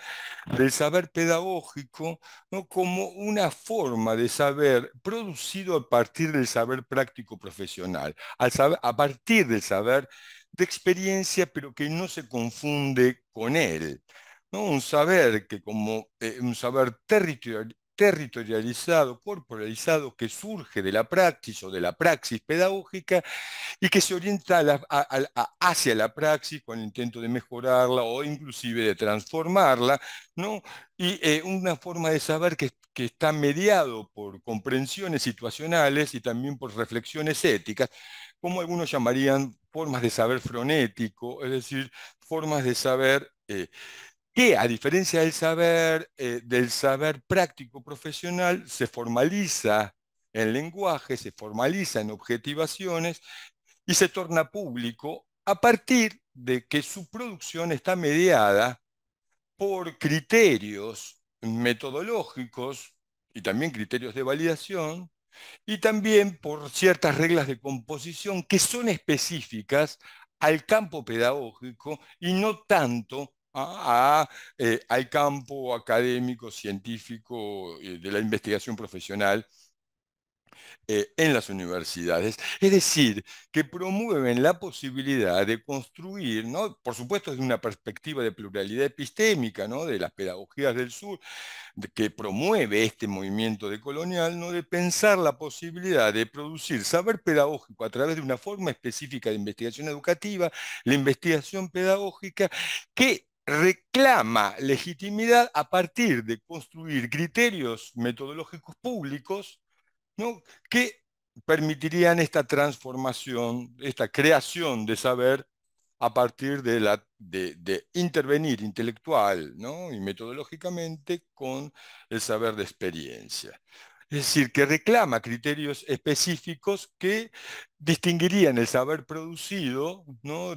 del saber pedagógico ¿no? como una forma de saber producido a partir del saber práctico profesional, al saber, a partir del saber de experiencia, pero que no se confunde con él. ¿no? Un saber que como eh, un saber territorial territorializado, corporalizado, que surge de la praxis o de la praxis pedagógica y que se orienta hacia la praxis con el intento de mejorarla o inclusive de transformarla, ¿no? y eh, una forma de saber que, está mediado por comprensiones situacionales y también por reflexiones éticas, como algunos llamarían formas de saber fronético, es decir, formas de saber eh, que a diferencia eh, del saber, práctico profesional, se formaliza en lenguaje, se formaliza en objetivaciones y se torna público a partir de que su producción está mediada por criterios metodológicos y también criterios de validación y también por ciertas reglas de composición que son específicas al campo pedagógico y no tanto eh, al campo académico, científico eh, de la investigación profesional eh, en las universidades. Es decir, que promueven la posibilidad de construir, ¿no? por supuesto desde una perspectiva de pluralidad epistémica, de las pedagogías del sur, que promueve este movimiento decolonial, ¿no? de pensar la posibilidad de producir saber pedagógico a través de una forma específica de investigación educativa, la investigación pedagógica, que reclama legitimidad a partir de construir criterios metodológicos públicos que permitirían esta transformación, esta creación de saber a partir de, la, de, intervenir intelectual y metodológicamente con el saber de experiencia. Es decir, que reclama criterios específicos que distinguirían el saber producido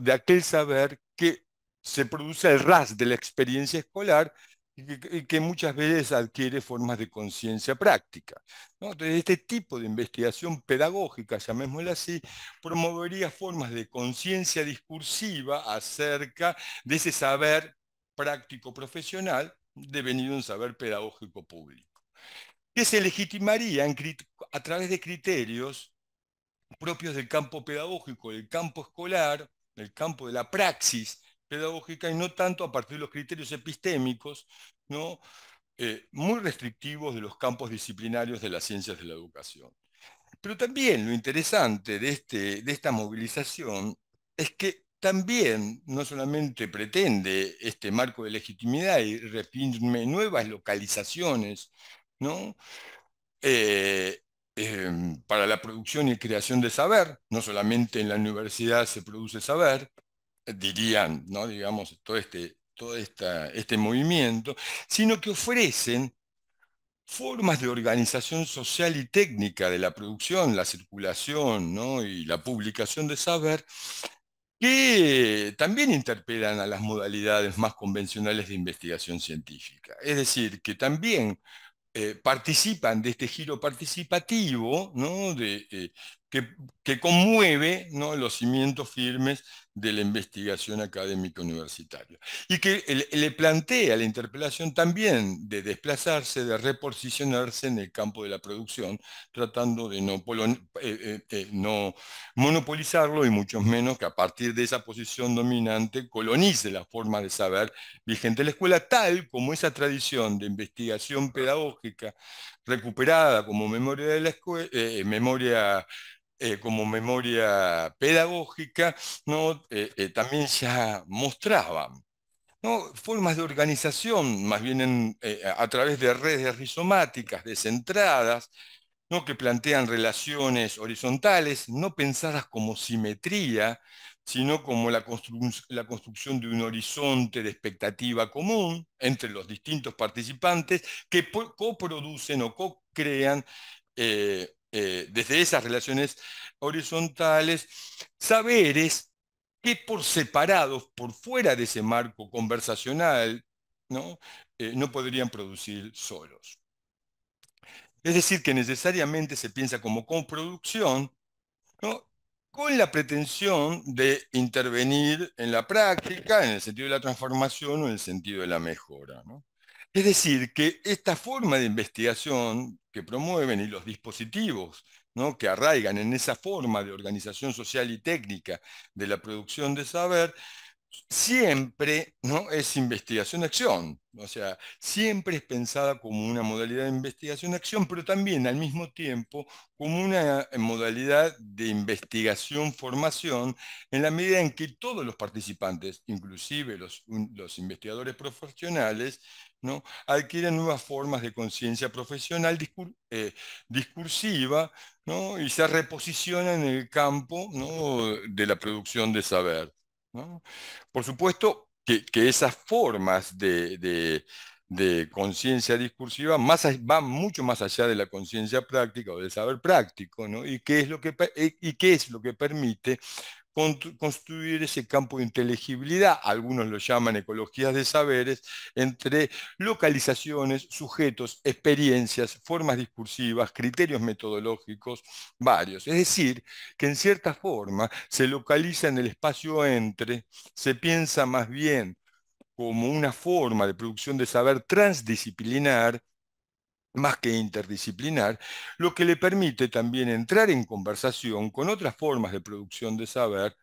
de aquel saber que se produce el ras de la experiencia escolar y que, muchas veces adquiere formas de conciencia práctica. Entonces, este tipo de investigación pedagógica, llamémosla así, promovería formas de conciencia discursiva acerca de ese saber práctico profesional devenido un saber pedagógico público, que se legitimaría a través de criterios propios del campo pedagógico, del campo escolar, del campo de la praxis, pedagógica y no tanto a partir de los criterios epistémicos, ¿no? Eh, muy restrictivos de los campos disciplinarios de las ciencias de la educación. Pero también lo interesante de, este, de esta movilización es que también no solamente pretende este marco de legitimidad y refirme nuevas localizaciones ¿no? Eh, em, para la producción y creación de saber, no solamente en la universidad se produce saber, dirían, digamos, todo este, este, movimiento, sino que ofrecen formas de organización social y técnica de la producción, la circulación y la publicación de saber que también interpelan a las modalidades más convencionales de investigación científica. Es decir, que también eh, participan de este giro participativo eh, que, conmueve los cimientos firmes de la investigación académica universitaria. Y que le plantea la interpelación también de desplazarse, de reposicionarse en el campo de la producción, tratando de no, eh, eh, no monopolizarlo y mucho menos que a partir de esa posición dominante colonice la forma de saber vigente en la escuela, tal como esa tradición de investigación pedagógica recuperada como memoria de la escuela, eh, memoria eh, como memoria pedagógica, eh, eh, también ya mostraban. formas de organización, más bien a través de redes rizomáticas, descentradas, que plantean relaciones horizontales, no pensadas como simetría, sino como la, construcción de un horizonte de expectativa común entre los distintos participantes que coproducen o co-crean eh, desde esas relaciones horizontales, saberes que por separados, por fuera de ese marco conversacional, no, eh, no podrían producir solos. Es decir, que necesariamente se piensa como coproducción, ¿no? con la pretensión de intervenir en la práctica, en el sentido de la transformación o en el sentido de la mejora. ¿no? Es decir, que esta forma de investigación que promueven y los dispositivos que arraigan en esa forma de organización social y técnica de la producción de saber, siempre ¿no? es investigación-acción. O sea, siempre es pensada como una modalidad de investigación-acción, pero también al mismo tiempo como una eh, modalidad de investigación-formación, en la medida en que todos los participantes, inclusive los investigadores profesionales, adquieren nuevas formas de conciencia profesional eh, discursiva y se reposicionan en el campo de la producción de saber. Por supuesto que, esas formas de, conciencia discursiva más, van mucho más allá de la conciencia práctica o del saber práctico, y qué es lo que, y qué es lo que permite construir ese campo de inteligibilidad, algunos lo llaman ecologías de saberes, entre localizaciones, sujetos, experiencias, formas discursivas, criterios metodológicos, varios. Es decir, que en cierta forma se localiza en el espacio entre, se piensa más bien como una forma de producción de saber transdisciplinar, más que interdisciplinar, lo que le permite también entrar en conversación con otras formas de producción de saber,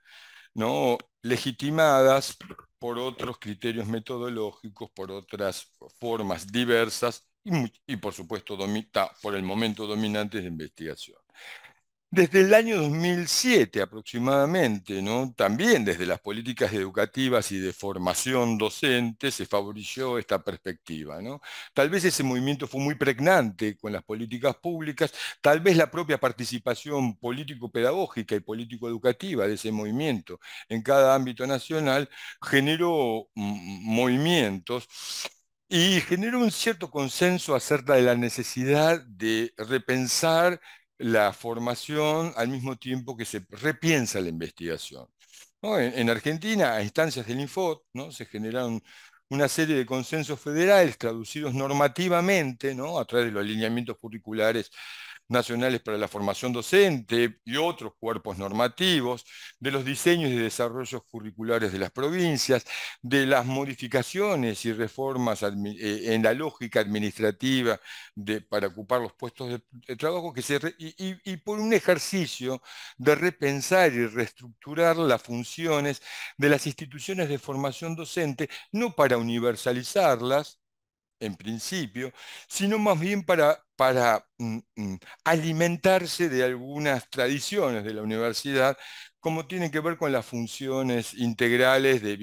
¿no? legitimadas por otros criterios metodológicos, por otras formas diversas y, y por supuesto, por el momento dominantes de investigación desde el año 2007 aproximadamente, también desde las políticas educativas y de formación docente se favoreció esta perspectiva. Tal vez ese movimiento fue muy pregnante con las políticas públicas, tal vez la propia participación político-pedagógica y político-educativa de ese movimiento en cada ámbito nacional generó movimientos y generó un cierto consenso acerca de la necesidad de repensar la formación al mismo tiempo que se repiensa la investigación. En, Argentina, a instancias del Infot, ¿no? se generaron una serie de consensos federales traducidos normativamente ¿no? a través de los alineamientos curriculares nacionales para la formación docente y otros cuerpos normativos, de los diseños y desarrollos curriculares de las provincias, de las modificaciones y reformas eh, en la lógica administrativa para ocupar los puestos de, trabajo, y por un ejercicio de repensar y reestructurar las funciones de las instituciones de formación docente, no para universalizarlas, en principio, sino más bien para, para mm, mm, alimentarse de algunas tradiciones de la universidad, como tienen que ver con las funciones integrales de,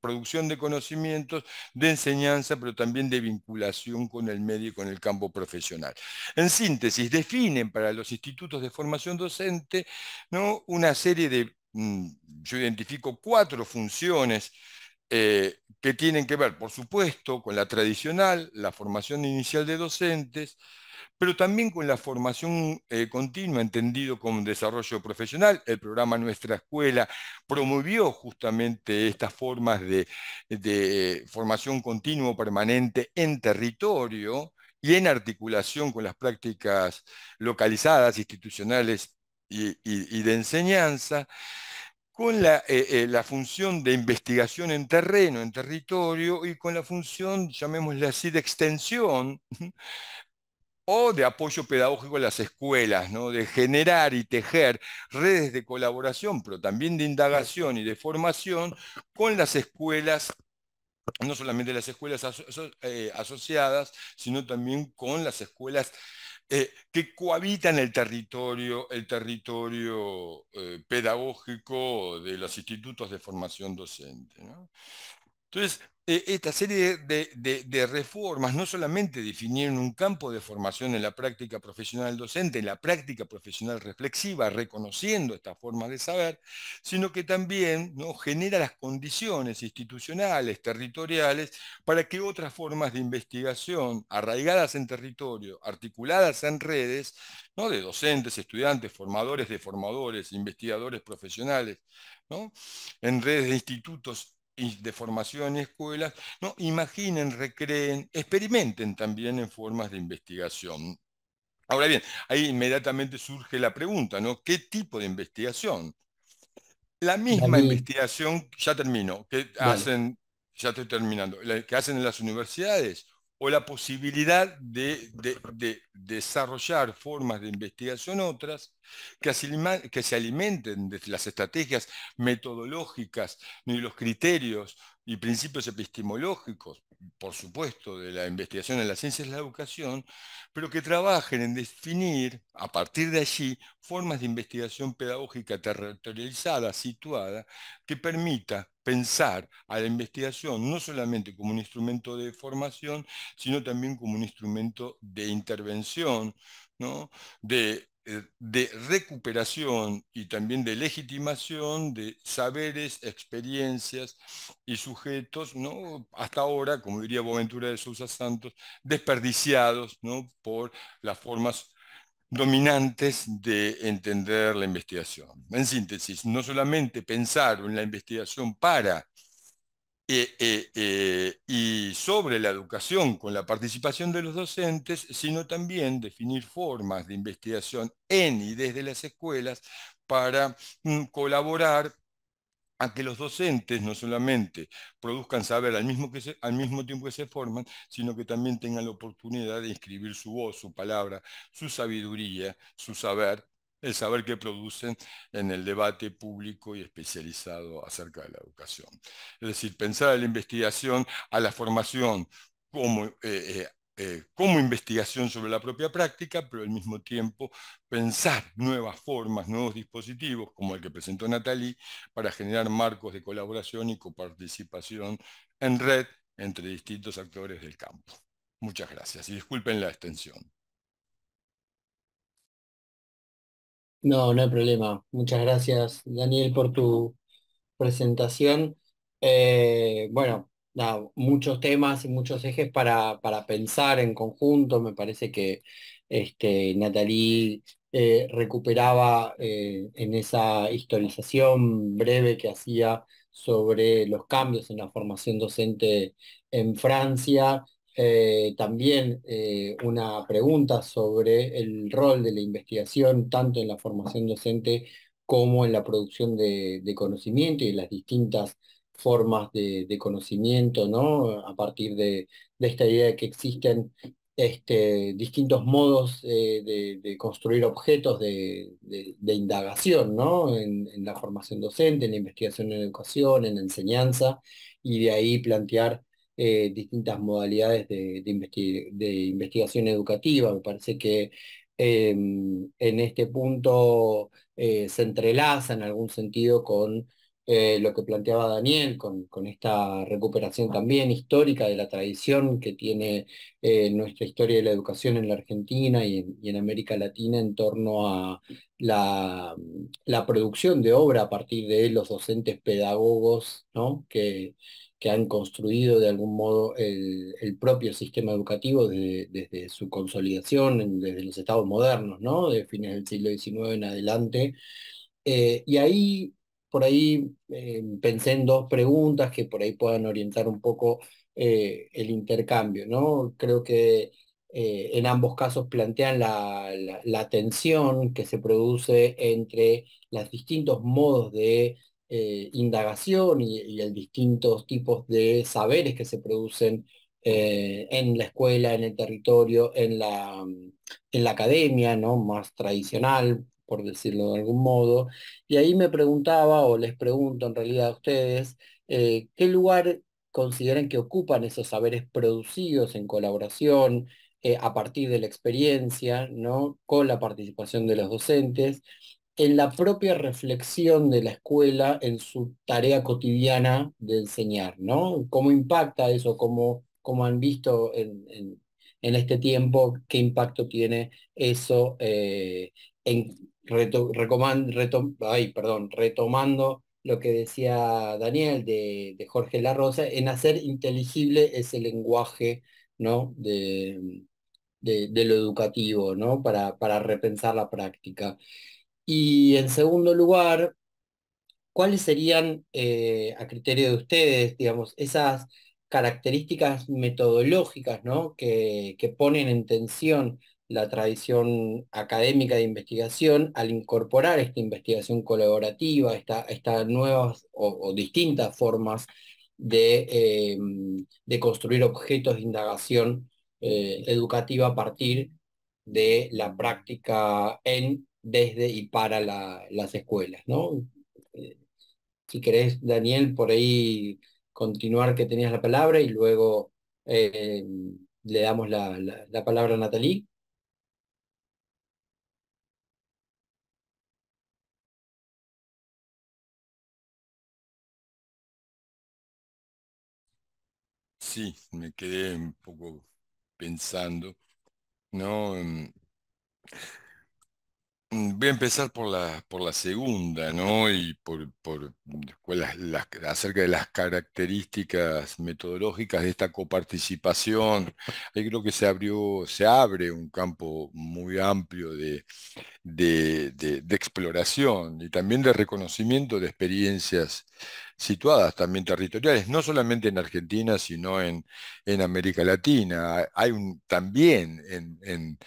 producción de conocimientos, de enseñanza, pero también de vinculación con el medio y con el campo profesional. En síntesis, definen para los institutos de formación docente ¿no? una serie de, mm, yo identifico cuatro funciones eh, que tienen que ver, por supuesto, con la tradicional, la formación inicial de docentes, pero también con la formación eh, continua, entendido como desarrollo profesional. El programa Nuestra Escuela promovió justamente estas formas de, formación continua permanente en territorio y en articulación con las prácticas localizadas, institucionales y de enseñanza con eh, eh, la, función de investigación en terreno, en territorio, y con la función, llamémosle así, de extensión o de apoyo pedagógico a las escuelas, ¿no? de generar y tejer redes de colaboración, pero también de indagación y de formación con las escuelas no solamente las escuelas eh, asociadas, sino también con las escuelas eh, que cohabitan el territorio, el territorio eh, pedagógico de los institutos de formación docente. ¿no? Entonces, e-, esta serie de, reformas no solamente definieron un campo de formación en la práctica profesional docente, en la práctica profesional reflexiva, reconociendo esta forma de saber, sino que también ¿no? genera las condiciones institucionales, territoriales, para que otras formas de investigación, arraigadas en territorio, articuladas en redes, ¿no? de docentes, estudiantes, formadores de formadores, investigadores profesionales, ¿no? en redes de institutos de formación y escuelas, ¿no? imaginen, recreen, experimenten también en formas de investigación. Ahora bien, ahí inmediatamente surge la pregunta, ¿no? ¿Qué tipo de investigación? La misma investigación, ya termino, que hacen, ya estoy terminando, que hacen en las universidades, o la posibilidad de desarrollar formas de investigación otras, que se alimenten de las estrategias metodológicas ni los criterios y principios epistemológicos, por supuesto, de la investigación en las ciencias de la educación, pero que trabajen en definir, a partir de allí, formas de investigación pedagógica territorializada, situada, que permita pensar a la investigación no solamente como un instrumento de formación, sino también como un instrumento de intervención, de eh, de recuperación y también de legitimación de saberes, experiencias y sujetos, ¿no? hasta ahora, como diría Boventura de Sousa Santos, desperdiciados ¿no? por las formas dominantes de entender la investigación. En síntesis, no solamente pensar en la investigación para eh, eh, eh, y sobre la educación con la participación de los docentes, sino también definir formas de investigación en y desde las escuelas para mm, colaborar a que los docentes no solamente produzcan saber al mismo, que al mismo tiempo que se forman, sino que también tengan la oportunidad de escribir su voz, su palabra, su sabiduría, su saber el saber que producen en el debate público y especializado acerca de la educación. Es decir, pensar a la investigación a la formación como eh, eh, eh, como investigación sobre la propia práctica, pero al mismo tiempo pensar nuevas formas, nuevos dispositivos, como el que presentó Natalie, para generar marcos de colaboración y coparticipación en red entre distintos actores del campo. Muchas gracias y disculpen la extensión. No, no hay problema. Muchas gracias, Daniel, por tu presentación. Eh, bueno, muchos temas y muchos ejes para, para pensar en conjunto. Me parece que este, Natalie eh, recuperaba eh, en esa historización breve que hacía sobre los cambios en la formación docente en Francia eh, también eh, una pregunta sobre el rol de la investigación tanto en la formación docente como en la producción de, conocimiento y las distintas formas de, conocimiento, ¿no? A partir de, esta idea de que existen este, distintos modos eh, de, construir objetos de, indagación, ¿no? En, en la formación docente, en la investigación en educación, en la enseñanza, y de ahí plantear eh, distintas modalidades de, de, investigación educativa. Me parece que em, en este punto eh, se entrelaza en algún sentido con eh, lo que planteaba Daniel, con, con, esta recuperación también histórica de la tradición que tiene nuestra historia de la educación en la Argentina y en, América Latina en torno a la, producción de obra a partir de los docentes pedagogos ¿no? que, que han construido de algún modo el, propio sistema educativo desde, su consolidación, desde los estados modernos, ¿no? De fines del siglo XIX en adelante. Eh, y ahí, por ahí, eh, pensé en dos preguntas que por ahí puedan orientar un poco eh, el intercambio, ¿no? Creo que en ambos casos plantean la, la tensión que se produce entre los distintos modos de eh, indagación y, el distintos tipos de saberes que se producen eh, en la escuela, en el territorio, en la, mm, en la academia, ¿no? más tradicional, por decirlo de algún modo. Y ahí me preguntaba, o les pregunto en realidad a ustedes, eh, ¿qué lugar consideran que ocupan esos saberes producidos en colaboración? a partir de la experiencia, ¿no? con la participación de los docentes, en la propia reflexión de la escuela en su tarea cotidiana de enseñar, ¿no? ¿Cómo impacta eso? ¿Cómo, han visto en, este tiempo? ¿Qué impacto tiene eso eh, en reto, perdón, retomando lo que decía Daniel de, de Jorge Larrosa, en hacer inteligible ese lenguaje ¿no? de, lo educativo, ¿no? Para, para repensar la práctica. Y en segundo lugar, ¿cuáles serían, eh, a criterio de ustedes, digamos, esas características metodológicas ¿no? que, que ponen en tensión la tradición académica de investigación al incorporar esta investigación colaborativa, estas nuevas o, distintas formas eh, de, construir objetos de indagación eh, educativa a partir de la práctica en desde y para las escuelas, ¿no? Eh, si querés, Daniel, por ahí continuar que tenías la palabra y luego eh, le damos la, palabra a Natalie. Sí, me quedé un poco pensando, ¿no? Mm, voy a empezar por la, por la segunda, ¿no? Y por, por mm, acerca de las características metodológicas de esta coparticipación. Ahí creo que se abrió, se abre un campo muy amplio de, de exploración y también de reconocimiento de experiencias situadas también territoriales, no solamente en Argentina, sino en, América Latina. Hay también en,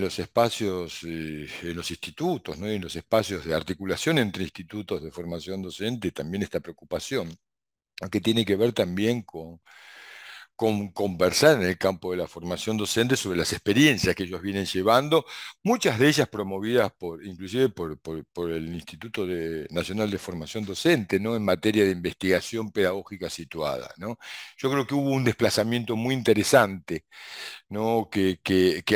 los espacios, eh, en los institutos, ¿no? en los espacios de articulación entre institutos de formación docente, también esta preocupación, que tiene que ver también con conversar en el campo de la formación docente sobre las experiencias que ellos vienen llevando, muchas de ellas promovidas por, inclusive por, el Instituto Nacional de Formación Docente, ¿no? en materia de investigación pedagógica situada. ¿no? Yo creo que hubo un desplazamiento muy interesante ¿no? que,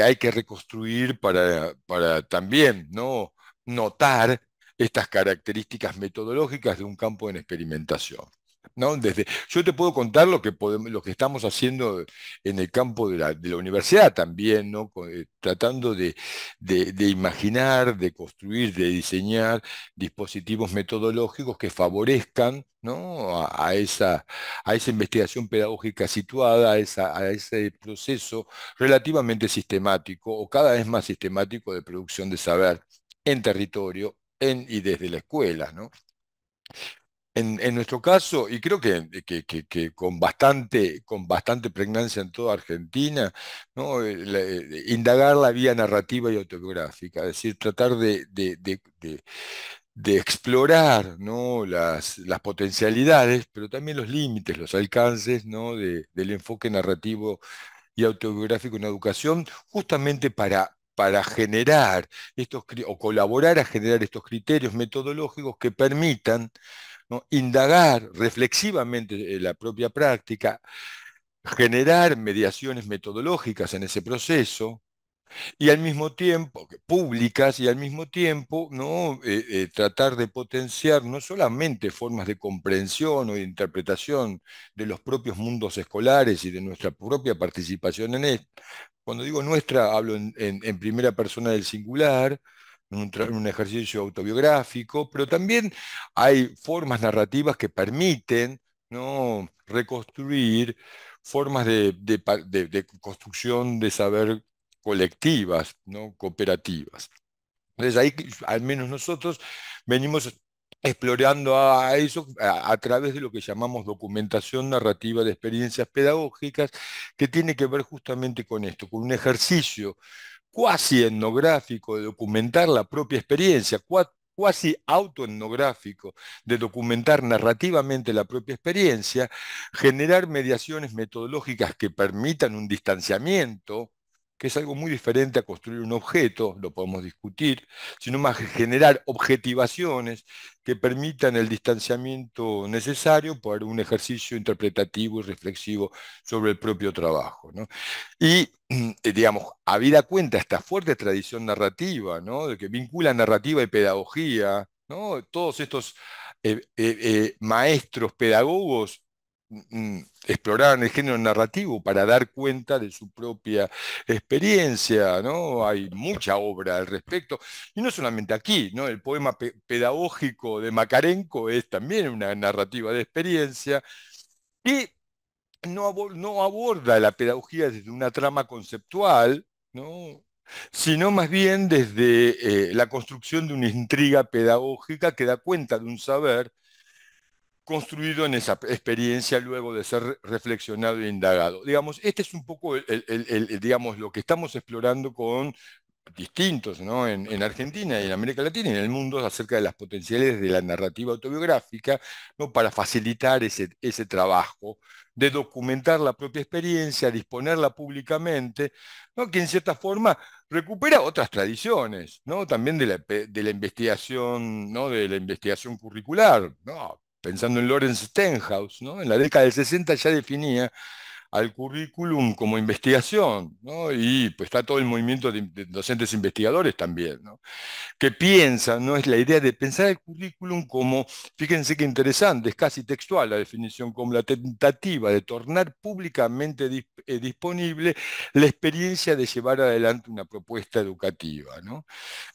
hay que reconstruir para, para también ¿no? notar estas características metodológicas de un campo en experimentación. Desde, yo te puedo contar lo que, estamos haciendo en el campo de la, universidad también, ¿no? Eh, tratando de, imaginar, de construir, de diseñar dispositivos metodológicos que favorezcan a, esa, investigación pedagógica situada, a, ese proceso relativamente sistemático o cada vez más sistemático de producción de saber en territorio y desde la escuela. ¿no? En, nuestro caso, y creo que, con, bastante, con bastante pregnancia en toda Argentina, eh, eh, indagar la vía narrativa y autobiográfica, es decir, tratar de, de, explorar ¿no? las, las, potencialidades, pero también los límites, los alcances ¿no? del enfoque narrativo y autobiográfico en educación, justamente para, para generar estos, o colaborar a generar estos criterios metodológicos que permitan indagar reflexivamente eh, la propia práctica, generar mediaciones metodológicas en ese proceso, y al mismo tiempo, públicas, y al mismo tiempo ¿no? Eh, eh, tratar de potenciar no solamente formas de comprensión o interpretación de los propios mundos escolares y de nuestra propia participación en esto. Cuando digo nuestra, hablo en primera persona del singular, un, un ejercicio autobiográfico, pero también hay formas narrativas que permiten ¿no? reconstruir formas de, construcción de saber colectivas, ¿no? cooperativas. Entonces ahí, al menos nosotros, venimos explorando a eso a, través de lo que llamamos documentación narrativa de experiencias pedagógicas, que tiene que ver justamente con esto, con un ejercicio cuasi etnográfico de documentar la propia experiencia, cuasi autoetnográfico de documentar narrativamente la propia experiencia, generar mediaciones metodológicas que permitan un distanciamiento, que es algo muy diferente a construir un objeto, lo podemos discutir, sino más generar objetivaciones que permitan el distanciamiento necesario para un ejercicio interpretativo y reflexivo sobre el propio trabajo. Y Eh, digamos, habida cuenta esta fuerte tradición narrativa, ¿no? De que vincula narrativa y pedagogía, ¿no? Todos estos eh, eh, maestros pedagogos mm, mm, exploraban el género narrativo para dar cuenta de su propia experiencia, ¿no? Hay mucha obra al respecto, y no solamente aquí, ¿no? El poema pedagógico de Macarenco es también una narrativa de experiencia, y no, aborda la pedagogía desde una trama conceptual, ¿no? sino más bien desde eh, la construcción de una intriga pedagógica que da cuenta de un saber construido en esa experiencia luego de ser reflexionado e indagado. Digamos, este es un poco digamos, lo que estamos explorando con distintos ¿no? en, Argentina y en América Latina y en el mundo acerca de las potenciales de la narrativa autobiográfica ¿no? para facilitar ese, ese trabajo de documentar la propia experiencia, disponerla públicamente, ¿no? que en cierta forma recupera otras tradiciones, ¿no? también de la, investigación, ¿no? de la investigación curricular. Pensando en Lawrence Stenhouse, ¿no? en la década del 60 ya definía al currículum como investigación, y pues está todo el movimiento de, docentes investigadores también, ¿no? que piensa, ¿no? es la idea de pensar el currículum como, fíjense qué interesante, es casi textual la definición, como la tentativa de tornar públicamente eh, disponible la experiencia de llevar adelante una propuesta educativa. ¿no?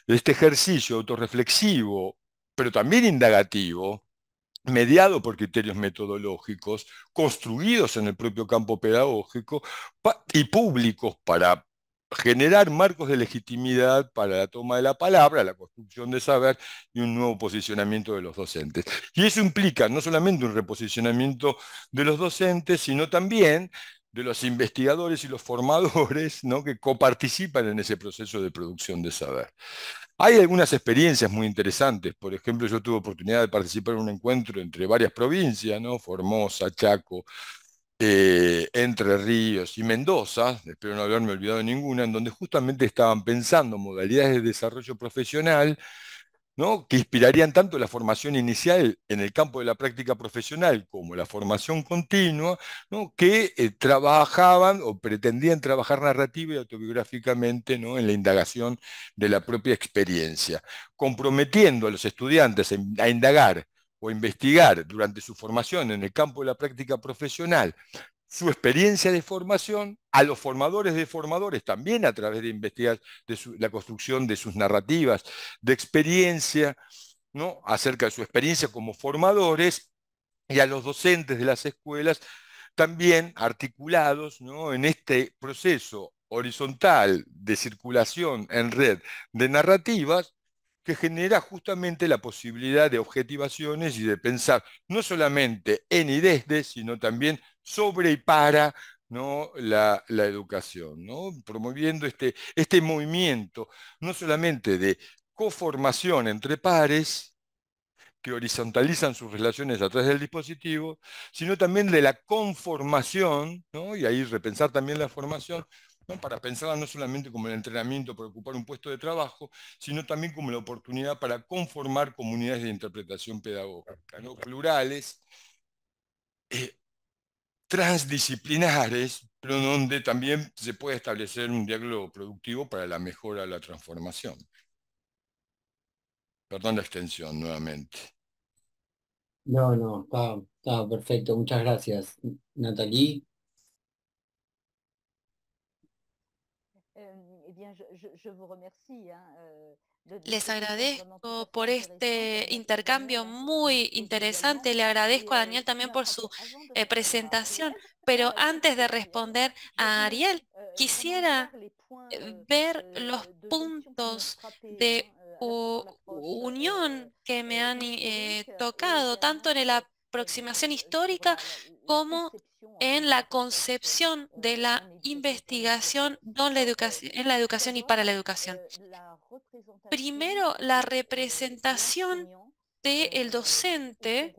Este ejercicio autorreflexivo, pero también indagativo, mediado por criterios metodológicos, construidos en el propio campo pedagógico y públicos para generar marcos de legitimidad para la toma de la palabra, la construcción de saber y un nuevo posicionamiento de los docentes. Y eso implica no solamente un reposicionamiento de los docentes, sino también de los investigadores y los formadores ¿no? que coparticipan en ese proceso de producción de saber. Hay algunas experiencias muy interesantes. Por ejemplo, yo tuve oportunidad de participar en un encuentro entre varias provincias, ¿no? Formosa, Chaco, eh, Entre Ríos y Mendoza, espero no haberme olvidado ninguna, en donde justamente estaban pensando modalidades de desarrollo profesional que inspirarían tanto la formación inicial en el campo de la práctica profesional como la formación continua, que eh, trabajaban o pretendían trabajar narrativa y autobiográficamente ¿no? en la indagación de la propia experiencia, comprometiendo a los estudiantes a indagar o investigar durante su formación en el campo de la práctica profesional su experiencia de formación a los formadores de formadores, también a través de investigar de la construcción de sus narrativas, de experiencia, ¿no? acerca de su experiencia como formadores, y a los docentes de las escuelas, también articulados en este proceso horizontal de circulación en red de narrativas, que genera justamente la posibilidad de objetivaciones y de pensar no solamente en y desde, sino también sobre y para ¿no? La, educación, ¿no? promoviendo este, este, movimiento, no solamente de coformación entre pares, que horizontalizan sus relaciones a través del dispositivo, sino también de la conformación, y ahí repensar también la formación, para pensarla no solamente como el entrenamiento para ocupar un puesto de trabajo, sino también como la oportunidad para conformar comunidades de interpretación pedagógica, ¿no? plurales, eh, transdisciplinares, pero donde también se puede establecer un diálogo productivo para la mejora de la transformación. Perdón la extensión nuevamente. No, no, está, perfecto. Muchas gracias, Natalie. Eh, eh bien, je, je, vous remercie. Euh, les agradezco por este intercambio muy interesante. Le agradezco a Daniel también por su eh, presentación. Pero antes de responder a Ariel, eh, eh, quisiera ver los puntos de unión que me han tocado, tanto en la aproximación histórica como en la concepción de la investigación, en la educación y para la educación primero la representación del el docente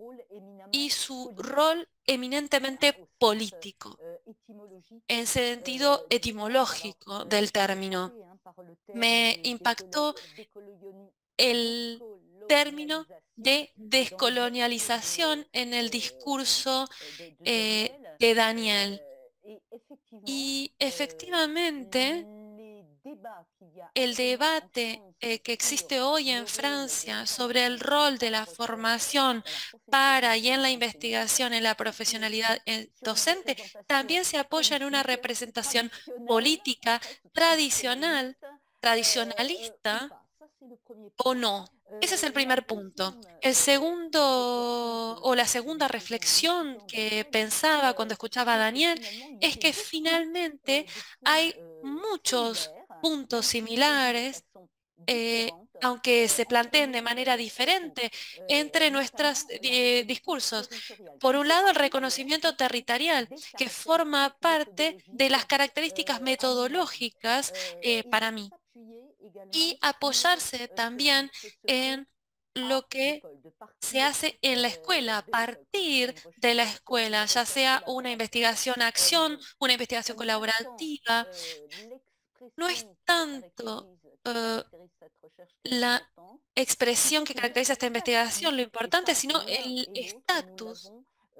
y su rol eminentemente político, eh, en eh, sentido etimológico del término. Me impactó el término de descolonialización eh, en el discurso de Daniel. Y efectivamente, el debate eh, que existe hoy en Francia sobre el rol de la formación para y en la investigación, en la profesionalidad docente, también se apoya en una representación política tradicional, tradicionalista eh, o no. Eh, Ese es el primer punto. El segundo o la segunda reflexión que pensaba cuando escuchaba a Daniel es que finalmente hay muchos puntos similares, eh, aunque se planteen de manera diferente eh, entre nuestros eh, discursos. Por un lado, el reconocimiento territorial, que forma parte de las características metodológicas para mí, y apoyarse también en lo que se hace en la escuela, a partir de la escuela, ya sea una investigación acción, una investigación colaborativa, no es tanto eh, la expresión que caracteriza esta investigación lo importante, sino el estatus.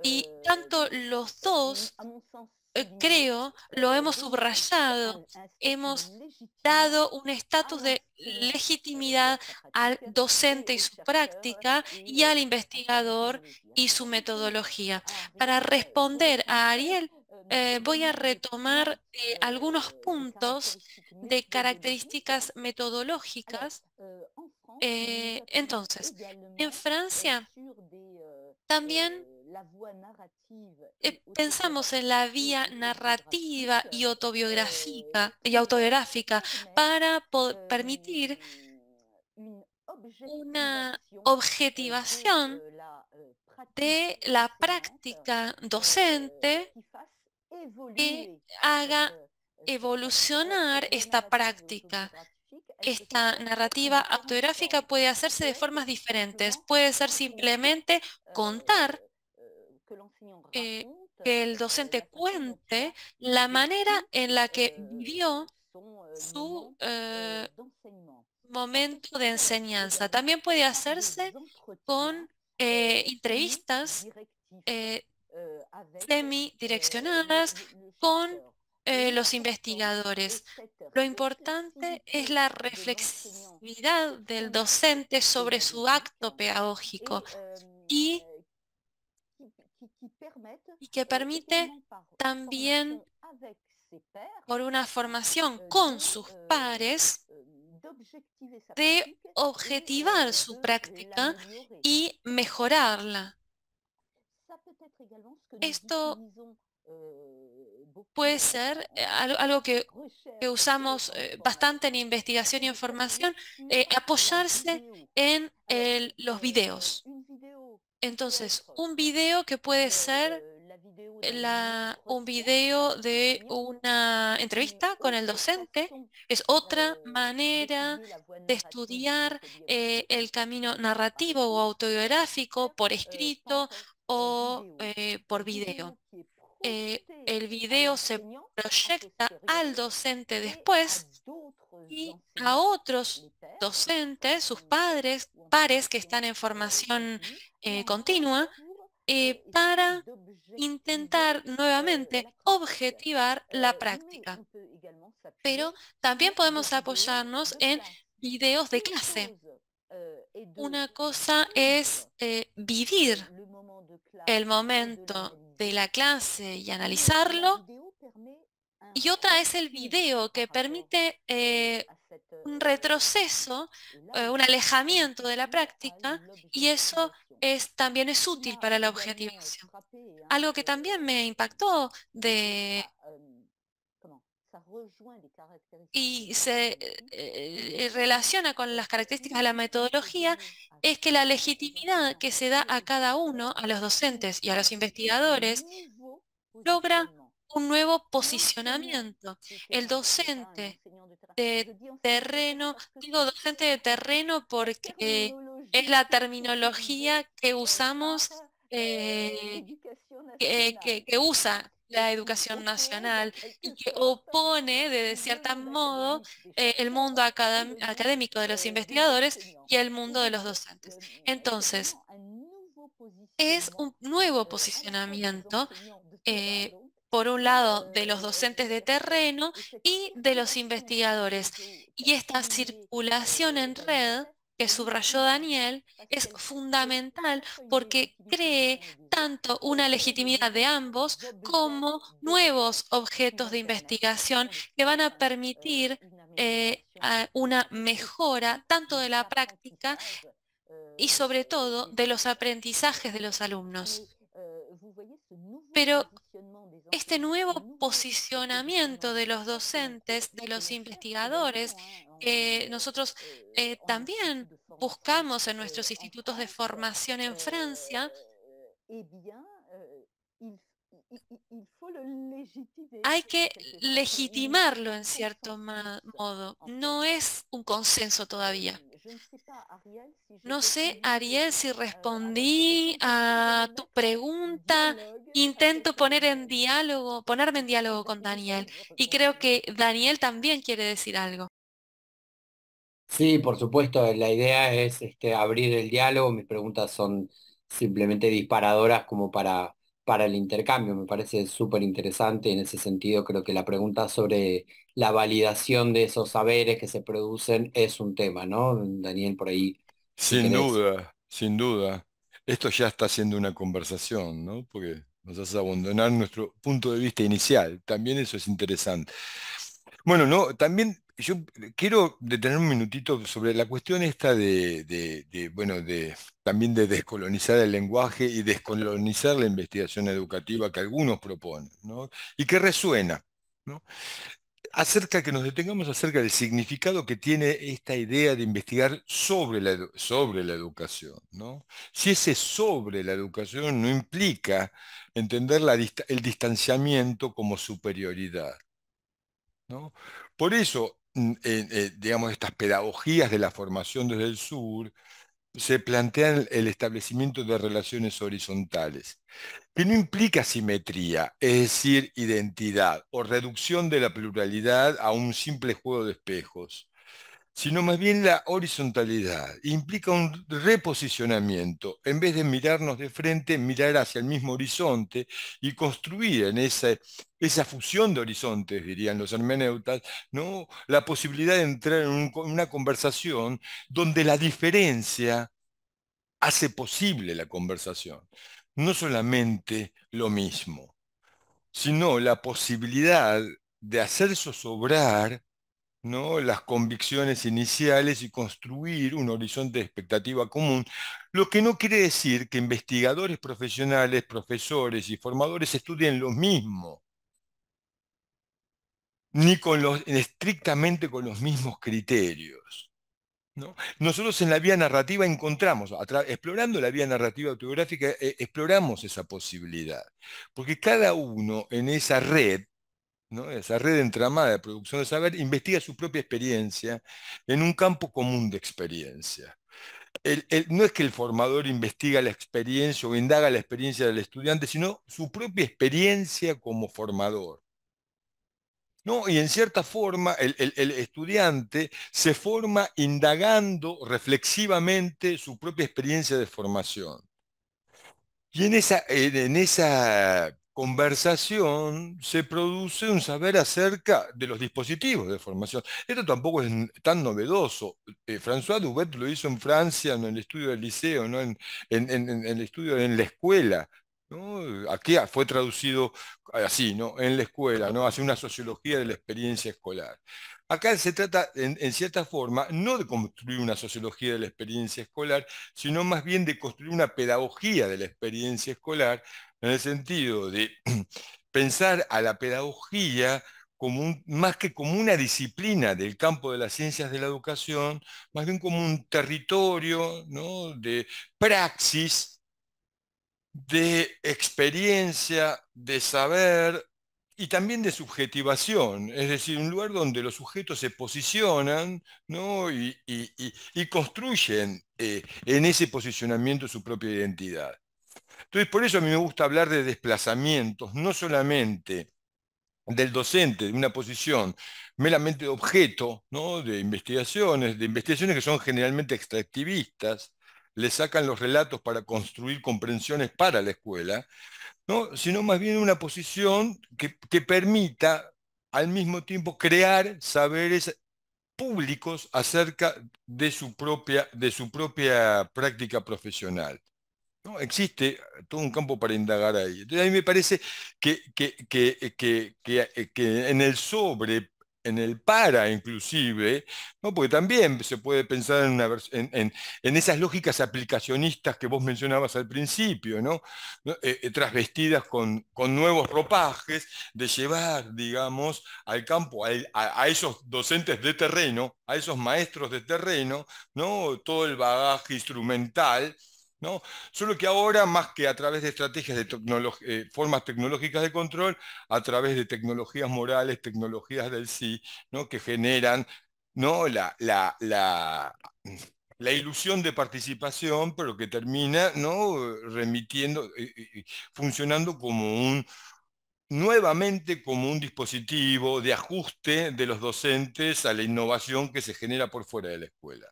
Y eh, tanto los dos, eh, creo, lo hemos subrayado, hemos dado un estatus de legitimidad al docente y su práctica y al investigador y su metodología. Para responder a Ariel, eh, voy a retomar eh, algunos puntos de características metodológicas. Eh, entonces, en Francia también pensamos en la vía narrativa y autobiográfica, y autobiográfica para permitir una objetivación de la práctica docente y haga evolucionar esta práctica. ¿ah? Esta narrativa autográfica puede hacerse de formas diferentes. Puede ser simplemente eh, contar eh, eh, que el docente cuente la manera en la que vio su momento de enseñanza. También puede hacerse con entrevistas semidireccionadas con eh, los investigadores. Lo importante es la reflexividad del docente sobre su acto pedagógico y, y que permite también por una formación con sus pares de objetivar su práctica y mejorarla. Esto euh, puede ser eh, algo que, usamos eh, bastante en investigación y en formación, eh, apoyarse en los videos. Entonces, un video que puede ser euh, un video de una entrevista con el docente es euh, otra manera de estudiar el camino narrativo o autobiográfico por escrito o eh, por video. Eh, el video se proyecta al docente después y a otros docentes, sus padres, pares que están en formación eh, continua, e para intentar nuevamente objetivar la práctica. Pero también podemos apoyarnos en videos de clase. Una cosa es eh, vivir el momento de la clase y analizarlo, y otra es el video que permite eh, un retroceso, eh, un alejamiento de la práctica y eso es, también es útil para la objetivación. Algo que también me impactó de y se eh, eh, eh, relaciona con las características de la metodología es que la legitimidad que se da a cada uno, a los docentes y a los investigadores, logra un nuevo posicionamiento. El docente de terreno, digo docente de terreno porque es la terminología que usamos, que usa la educación nacional y que opone de cierto modo eh, el mundo académico de los investigadores y el mundo de los docentes. Entonces, es un nuevo posicionamiento, eh, por un lado, de los docentes de terreno y de los investigadores. Y esta circulación en red que subrayó Daniel es fundamental porque cree tanto una legitimidad de ambos como nuevos objetos de investigación que van a permitir una eh, mejora tanto de la práctica eh, y sobre eh, todo de los aprendizajes de los alumnos. Pero este nuevo posicionamiento de los docentes, de los investigadores que eh, nosotros eh, también buscamos en nuestros institutos de formación en Francia, hay que legitimarlo en cierto modo. No es un consenso todavía. No sé, Ariel, si respondí a tu pregunta. Intento poner en diálogo, ponerme en diálogo con Daniel. Y creo que Daniel también quiere decir algo. Sí, por supuesto, la idea es este, abrir el diálogo. Mis preguntas son simplemente disparadoras como para, para el intercambio. Me parece súper interesante en ese sentido. Creo que la pregunta sobre la validación de esos saberes que se producen es un tema, ¿no? Daniel, por ahí. Sin duda, sin duda. Esto ya está siendo una conversación, ¿no? Porque nos hace abandonar nuestro punto de vista inicial. También eso es interesante. Bueno, no, también yo eh, quiero detener un minutito sobre la cuestión esta de, bueno, de también de descolonizar el lenguaje y descolonizar la investigación educativa que algunos proponen, ¿no? Y que resuena, ¿no? Acerca que nos detengamos acerca del significado que tiene esta idea de investigar sobre la, sobre la educación, ¿no? Si ese sobre la educación no implica entender el distanciamiento como superioridad, ¿no? Por eso, Mm, eh, digamos, estas pedagogías de la formación desde el sur, se plantean el establecimiento de relaciones horizontales, que no implica simetría, es decir, identidad o reducción de la pluralidad a un simple juego de espejos, sino más bien la horizontalidad. Implica un reposicionamiento, en vez de mirarnos de frente, mirar hacia el mismo horizonte y construir en esa, esa fusión de horizontes, dirían los hermeneutas, ¿no? la posibilidad de entrar en una conversación donde la diferencia hace posible la conversación. No solamente lo mismo, sino la posibilidad de hacer zozobrar las convicciones iniciales y construir un horizonte de expectativa común, lo que no quiere decir que investigadores profesionales, profesores y formadores estudien lo mismo, ni con los, estrictamente con los mismos criterios. ¿no? Nosotros en la vía narrativa encontramos, explorando la vía narrativa autobiográfica, eh, exploramos esa posibilidad, porque cada uno en esa red esa red entramada de producción de saber, investiga su propia experiencia en un campo común de experiencia. no es que el formador investiga la experiencia o indaga la experiencia del estudiante, sino su propia experiencia como formador. ¿No? Y en cierta forma el, el estudiante se forma indagando reflexivamente su propia experiencia de formación. Y en esa, en esa conversación se produce un saber acerca de los dispositivos de formación. Esto tampoco es tan novedoso. Eh, François Dubet lo hizo en Francia, en el estudio del liceo, ¿no? en, el estudio en la escuela. Aquí fue traducido así, ¿no? en la escuela, ¿no? hace una sociología de la experiencia escolar. Acá se trata, en, cierta forma, no de construir una sociología de la experiencia escolar, sino más bien de construir una pedagogía de la experiencia escolar en el sentido de pensar a la pedagogía como más que como una disciplina del campo de las ciencias de la educación, más bien como un territorio de praxis, de experiencia, de saber y también de subjetivación, es decir, un lugar donde los sujetos se posicionan y, construyen eh, en ese posicionamiento su propia identidad. Entonces, por eso a mí me gusta hablar de desplazamientos, no solamente del docente, de una posición meramente objeto de investigaciones, de investigaciones que son generalmente extractivistas, le sacan los relatos para construir comprensiones para la escuela, sino más bien una posición que, permita al mismo tiempo crear saberes públicos acerca de de su propia práctica profesional. Existe todo un campo para indagar ahí. Entonces, a mí me parece eh, eh, que, en el sobre en el para inclusive, ¿no? porque también se puede pensar en, esas lógicas aplicacionistas que vos mencionabas al principio, ¿no? Eh, con, nuevos ropajes, de llevar, digamos, al campo, a, a, esos docentes de terreno, a esos maestros de terreno, ¿no? todo el bagaje instrumental Solo que ahora, más que a través de estrategias de eh, formas tecnológicas de control, a través de tecnologías morales, tecnologías del sí, que generan la, ilusión de participación, pero que termina remitiendo, eh, eh, funcionando como un, nuevamente como un dispositivo de ajuste de los docentes a la innovación que se genera por fuera de la escuela.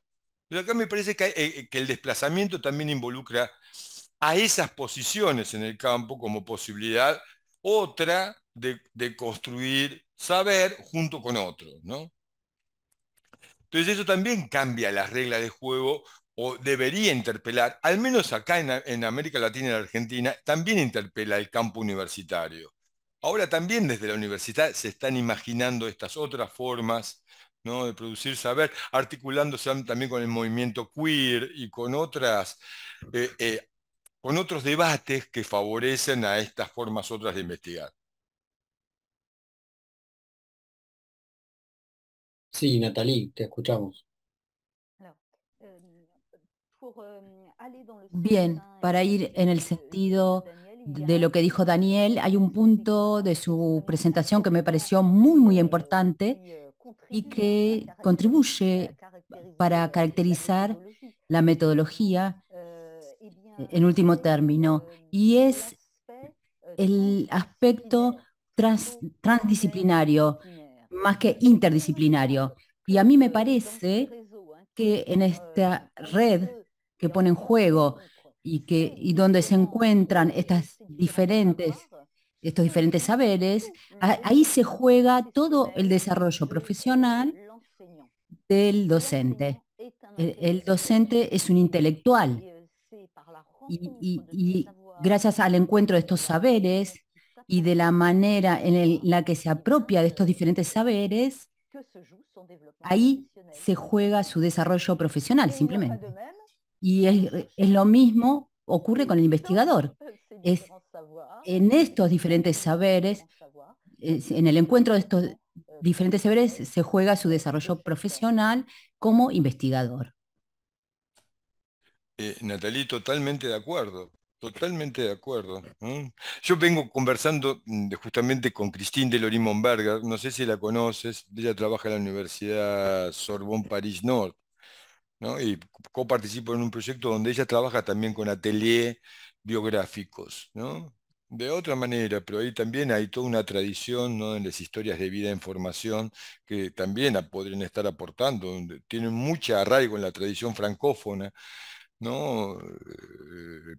Pero acá me parece eh, eh, que, el desplazamiento también involucra a esas posiciones en el campo como posibilidad otra de, construir saber junto con otros. Entonces eso también cambia las reglas de juego o debería interpelar, al menos acá en, en América Latina y en Argentina, también interpela el campo universitario. Ahora también desde la universidad se están imaginando estas otras formas de producir saber, articulándose también con el movimiento queer y con, otras, eh, eh, con otros debates que favorecen a estas formas otras de investigar. Sí, Natalie, te escuchamos. Em, em, Bien, para ir en el sentido de lo que dijo Daniel, hay un este, punto de su presentación que me pareció muy, muy importante, y que contribuye para caracterizar la metodología eh, en último término, y es el aspecto transdisciplinario más que interdisciplinario. Y a mí me parece que en esta red que pone en juego y, que, y donde se encuentran estas diferentes estos diferentes saberes, ahí se juega todo el desarrollo profesional del docente. El, docente es un intelectual y, gracias al encuentro de estos saberes y de la manera en la que se apropia de estos diferentes saberes, ahí se juega su desarrollo profesional simplemente. Y es, lo mismo ocurre con el investigador. Es en estos diferentes saberes, en el encuentro de estos diferentes saberes, se juega su desarrollo profesional como investigador. Eh, Natalie, totalmente de acuerdo. Totalmente de acuerdo. Yo vengo conversando mm, justamente con Christine de Lorimon-Berger, no sé si la conoces, ella trabaja en la Universidad Sorbonne París Nord, ¿no? y coparticipo en un proyecto donde ella trabaja también con atelier biográficos, de otra manera, pero ahí también hay toda una tradición ¿no? en las historias de vida en formación que también podrían estar aportando, tienen mucho arraigo en la tradición francófona, ¿no? Eh,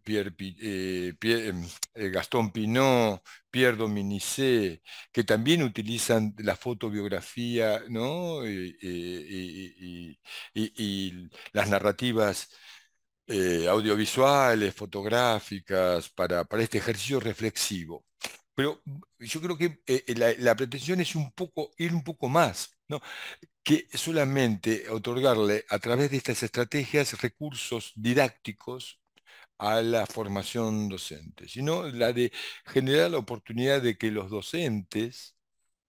eh, eh, em, Gastón Pinot, Pierre Dominicé, que también utilizan la fotobiografía ¿no? y las narrativas eh, audiovisuales, fotográficas, para, este ejercicio reflexivo. Pero mm, yo creo que eh, la, pretensión es un poco, ir un poco más, ¿no? que solamente otorgarle a través de estas estrategias recursos didácticos a la formación docente, sino la de generar la oportunidad de que los docentes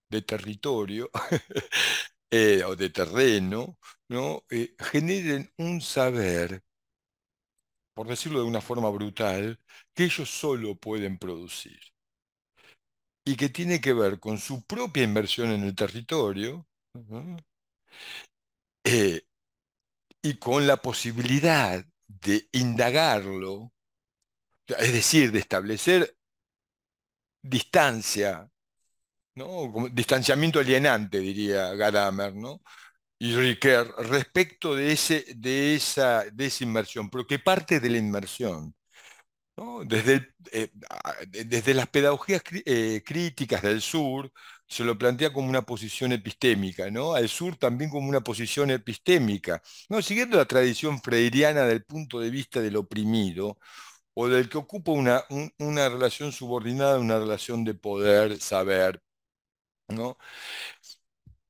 de territorio eh, o de terreno ¿no? generen un saber por decirlo de una forma brutal, que ellos solo pueden producir y que tiene que ver con su propia inversión en el territorio eh, y con la posibilidad de indagarlo, es decir, de establecer distancia, ¿no? distanciamiento alienante, diría Gadamer, ¿no? y Riquet respecto de, ese, de, esa, de esa inmersión, pero parte de la inmersión. Desde, eh, desde las pedagogías eh, críticas del sur, se lo plantea como una posición epistémica, ¿no? Al sur también como una posición epistémica, ¿no? Siguiendo la tradición freiriana del punto de vista del oprimido o del que ocupa una, una relación subordinada, una relación de poder, saber, ¿no?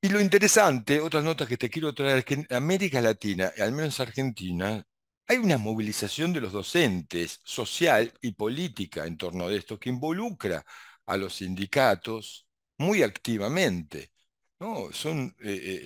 Y lo interesante, otras notas que te quiero traer, es que en América Latina, al menos Argentina, hay una movilización de los docentes social y política en torno de esto que involucra a los sindicatos muy activamente. No, eh,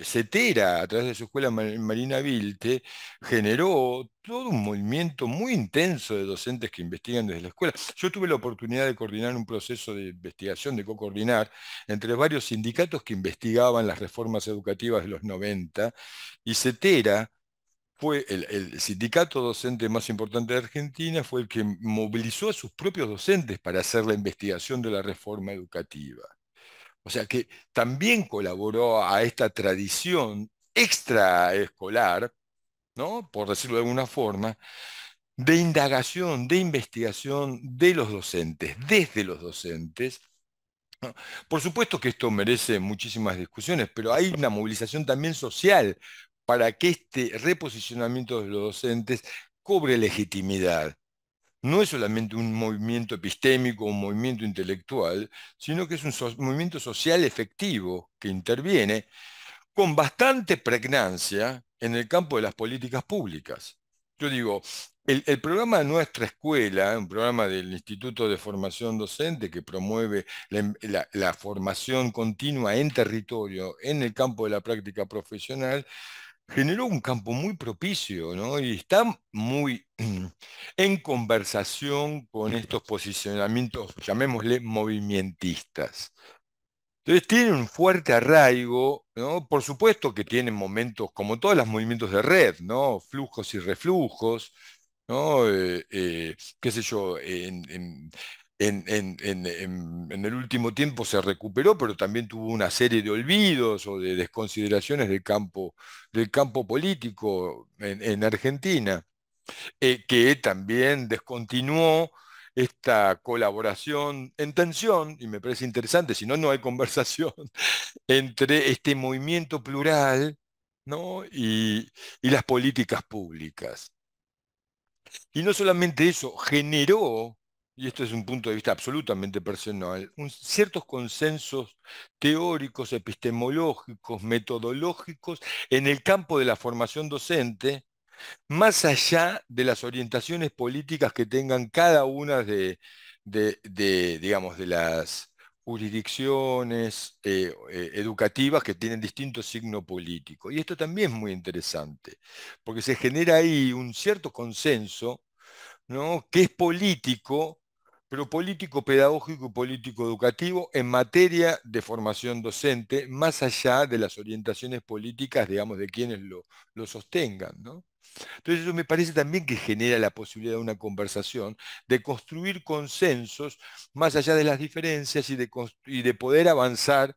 eh, Cetera, a través de su escuela Marina Vilte, generó todo un movimiento muy intenso de docentes que investigan desde la escuela. Yo tuve la oportunidad de coordinar un proceso de investigación, de co-coordinar, entre varios sindicatos que investigaban las reformas educativas de los 90, y Cetera fue el sindicato docente más importante de Argentina, fue el que movilizó a sus propios docentes para hacer la investigación de la reforma educativa. O sea que también colaboró a esta tradición extraescolar, ¿no? por decirlo de alguna forma, de indagación, de investigación de los docentes, desde los docentes. Por supuesto que esto merece muchísimas discusiones, pero hay una movilización también social para que este reposicionamiento de los docentes cobre legitimidad no es solamente un movimiento epistémico, un movimiento intelectual, sino que es un movimiento social efectivo que interviene con bastante pregnancia en el campo de las políticas públicas. Yo digo, el, programa de nuestra escuela, un programa del Instituto de Formación Docente que promueve la formación continua en territorio, en el campo de la práctica profesional, generó un campo muy propicio, ¿no? Y está muy en conversación con estos posicionamientos, llamémosle movimentistas. Entonces tiene un fuerte arraigo, ¿no? Por supuesto que tienen momentos, como todos los movimientos de red, ¿no? Flujos y reflujos, ¿no? Eh, eh, qué sé yo, en, en, el último tiempo se recuperó, pero también tuvo una serie de olvidos o de desconsideraciones del campo, del campo político en, Argentina, eh, que también descontinuó esta colaboración en tensión, y me parece interesante, si no, no hay conversación, entre este movimiento plural y las políticas públicas. Y no solamente eso, generó y esto es un punto de vista absolutamente personal, ciertos consensos teóricos, epistemológicos, metodológicos en el campo de la formación docente, más allá de las orientaciones políticas que tengan cada una de, digamos, de las jurisdicciones eh, eh, educativas que tienen distinto signo político. Y esto también es muy interesante, porque se genera ahí un cierto consenso ¿no? que es político pero político pedagógico político educativo en materia de formación docente, más allá de las orientaciones políticas, digamos, de quienes lo, sostengan. ¿no? Entonces eso me parece también que genera la posibilidad de una conversación, de construir consensos más allá de las diferencias y de, y de poder avanzar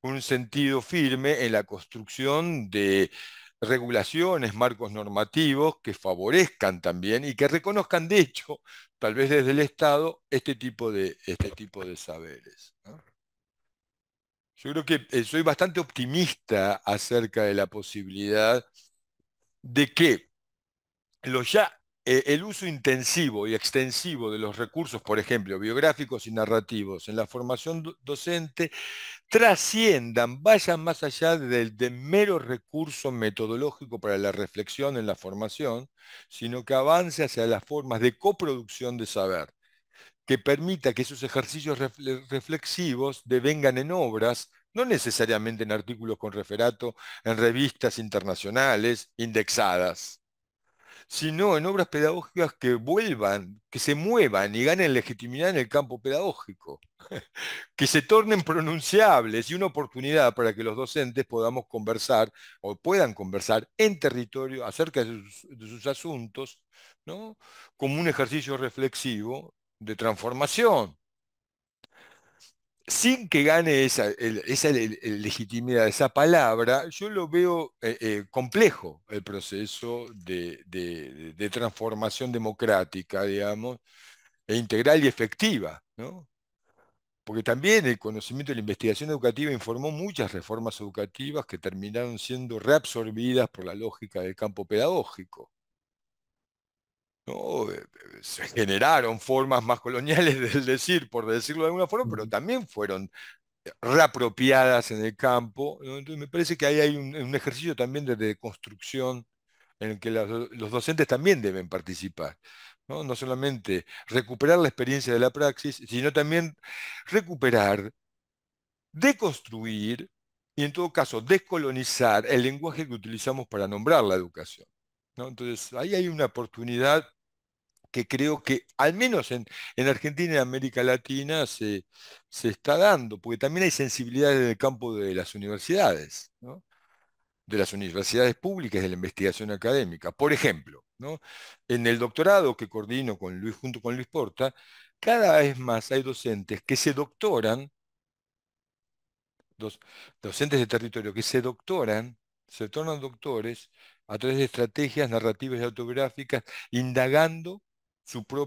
con un sentido firme en la construcción de, regulaciones, marcos normativos que favorezcan también y que reconozcan, de hecho, tal vez desde el Estado, este tipo de, este tipo de saberes. Yo creo que eh, soy bastante optimista acerca de la posibilidad de que lo ya, eh, el uso intensivo y extensivo de los recursos, por ejemplo, biográficos y narrativos en la formación docente, trasciendan, vayan más allá del, de mero recurso metodológico para la reflexión en la formación, sino que avance hacia las formas de coproducción de saber, que permita que esos ejercicios reflexivos devengan en obras, no necesariamente en artículos con referato, en revistas internacionales indexadas sino en obras pedagógicas que vuelvan, que se muevan y ganen legitimidad en el campo pedagógico, que se tornen pronunciables y una oportunidad para que los docentes podamos conversar o puedan conversar en territorio acerca de sus, asuntos, como un ejercicio reflexivo de transformación sin que gane esa, legitimidad, esa palabra, yo lo veo eh, eh, complejo el proceso de, transformación democrática, digamos, e integral y efectiva, ¿no? Porque también el conocimiento de la investigación educativa informó muchas reformas educativas que terminaron siendo reabsorbidas por la lógica del campo pedagógico se generaron formas más coloniales del decir, por decirlo de alguna forma, pero también fueron reapropiadas en el campo. Entonces me parece que ahí hay un, ejercicio también de deconstrucción en el que los docentes también deben participar. ¿no? solamente recuperar la experiencia de la praxis, sino también recuperar, deconstruir y en todo caso descolonizar el lenguaje que utilizamos para nombrar la educación. Entonces ahí hay una oportunidad que creo que al menos en, Argentina y en América Latina se, está dando, porque también hay sensibilidades en el campo de las universidades, de las universidades públicas de la investigación académica. Por ejemplo, en el doctorado que coordino con Luis, junto con Luis Porta, cada vez más hay docentes que se doctoran, dos docentes de territorio que se doctoran, se tornan doctores a través de estrategias narrativas y autográficas, indagando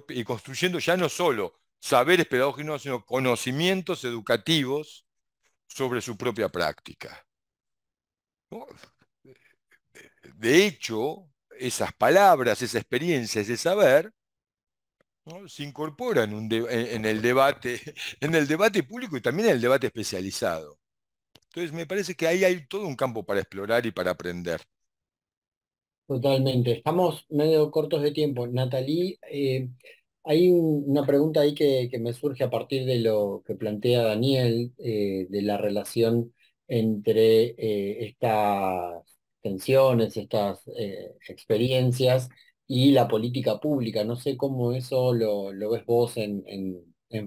y construyendo ya no solo saberes pedagógicos, sino conocimientos educativos sobre su propia práctica. De hecho, esas palabras, esa experiencia, ese saber, se incorporan el en el debate público y también en el debate especializado. Entonces, me parece que ahí hay todo un campo para explorar y para aprender. Totalmente. Estamos medio cortos de tiempo. Natalie, eh, hay una pregunta ahí que, me surge a partir de lo que plantea Daniel, eh, de la relación entre eh, estas tensiones, estas experiencias y la política pública. No sé cómo eso lo, ves vos en,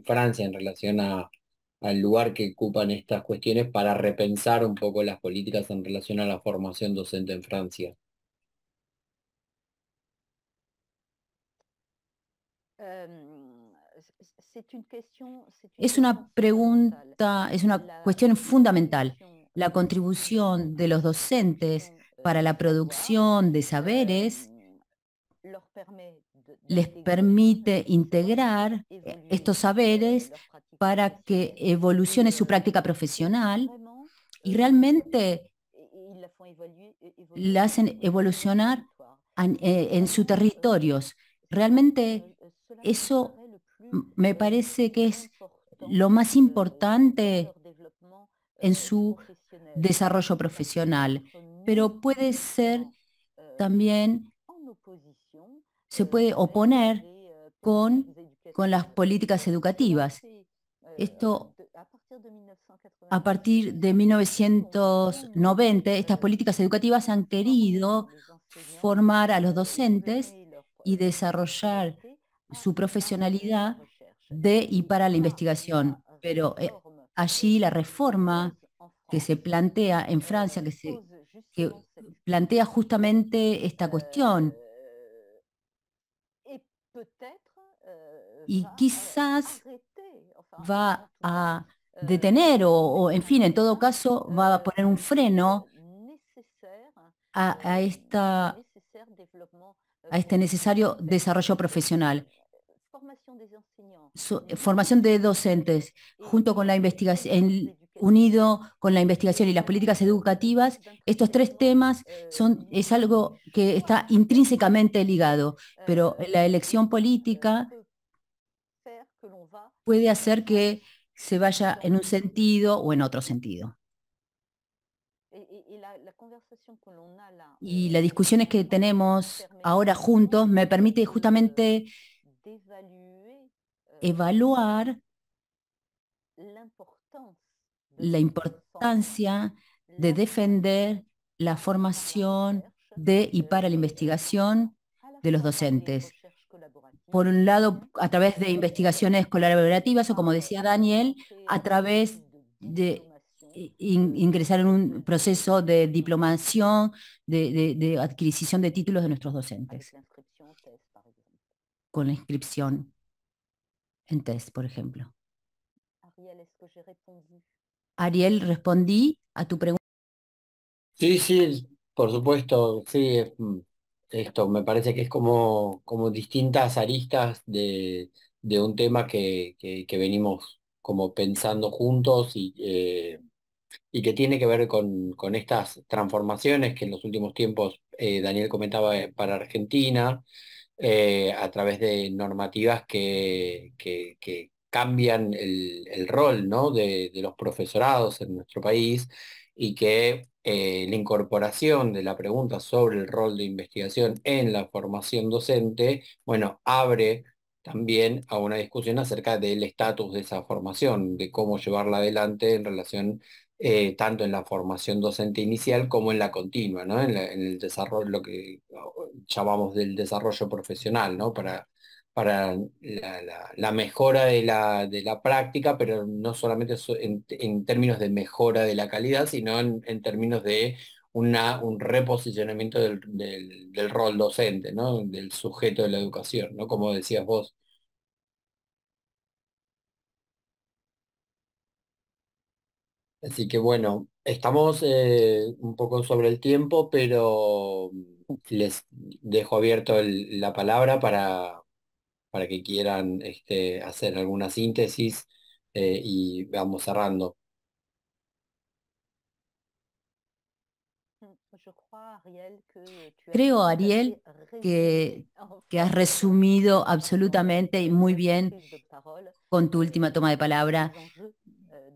Francia en relación al lugar que ocupan estas cuestiones para repensar un poco las políticas en relación a la formación docente en Francia. Es una pregunta, es una cuestión fundamental. La contribución de los docentes eh, para la producción de saberes em, les permite integrar eh, estos saberes para que evolucione su práctica profesional y realmente e, la hacen evolucionar en, eh, en sus territorios. Realmente eso me parece que es lo más importante eh, en su desarrollo profesional, pero puede ser eh, también, se eh, puede oponer con, con las políticas educativas. Euh, Esto a partir de 1990, estas políticas educativas han querido formar a los docentes y euh, desarrollar su profesionalidad de y para la investigación. Pero eh, allí la reforma que se plantea en Francia, que, se, plantea justamente esta cuestión. Y quizás va a detener o, en fin, en todo caso, va a poner un freno a, esta, a este necesario desarrollo profesional. Eh, formación de docentes, junto con la investigación, unido con la investigación y las políticas educativas, estos tres temas eh, son, es algo que está intrínsecamente ligado, eh, pero la elección política puede hacer que se vaya en un sentido o en otro sentido. Y las discusiones que tenemos ahora juntos me permite justamente Euh, evaluar la importancia de defender la formación de y para la investigación de los docentes. Por un lado, a través de investigaciones colaborativas o, como decía Daniel, a través de ingresar en un proceso de diplomación, de, de adquisición de títulos de nuestros docentes con la inscripción en test, por ejemplo. Ariel, respondí a tu pregunta. Sí, sí, por supuesto, sí, mm, esto me parece que es como, como distintas aristas de, un tema que, que, venimos como pensando juntos y, eh, y que tiene que ver con, con, estas transformaciones que en los últimos tiempos eh, Daniel comentaba eh, para Argentina, eh, a través de normativas que, cambian el, rol ¿no? de, los profesorados en nuestro país y que eh, la incorporación de la pregunta sobre el rol de investigación en la formación docente, bueno, abre también a una discusión acerca del estatus de esa formación, de cómo llevarla adelante en relación eh, tanto en la formación docente inicial como en la continua, en, el desarrollo, lo que llamamos del desarrollo profesional, para, para la, mejora de, la, práctica, pero no solamente en, términos de mejora de la calidad, sino en, términos de una, un reposicionamiento del, rol docente, del sujeto de la educación, ¿no? como decías vos Así que bueno, estamos eh, un poco sobre el tiempo, pero les dejo abierto la palabra para, para que quieran este, hacer alguna síntesis eh, y vamos cerrando. Creo, Ariel, que has resumido absolutamente y muy bien con tu última toma de palabra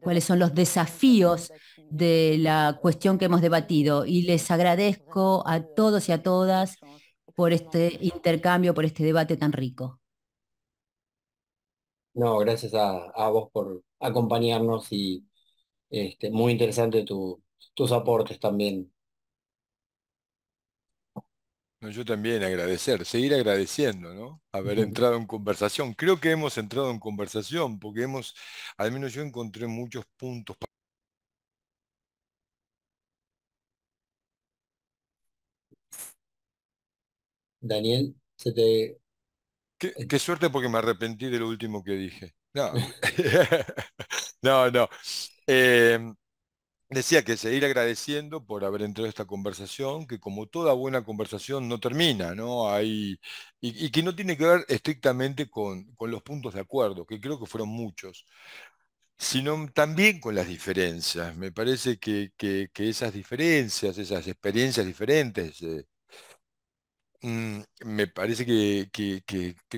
cuáles son los desafíos de la cuestión que hemos debatido. Y les agradezco a todos y a todas por este intercambio, por este debate tan rico. No, gracias a, vos por acompañarnos y este, muy interesante tu, tus aportes también. No, yo también agradecer, seguir agradeciendo, ¿no? Haber entrado en conversación. Creo que hemos entrado en conversación porque hemos, al menos yo encontré muchos puntos. Daniel, se te... Eh qué, suerte porque me arrepentí de lo último que dije. No, no, no. Em, Decía que seguir agradeciendo por haber entrado a esta conversación, que como toda buena conversación no termina, ¿no? Hay, y, que no tiene que ver estrictamente con, con, los puntos de acuerdo, que creo que fueron muchos, sino también con las diferencias. Me parece que, esas diferencias, esas experiencias diferentes, eh, Mm, me parece que,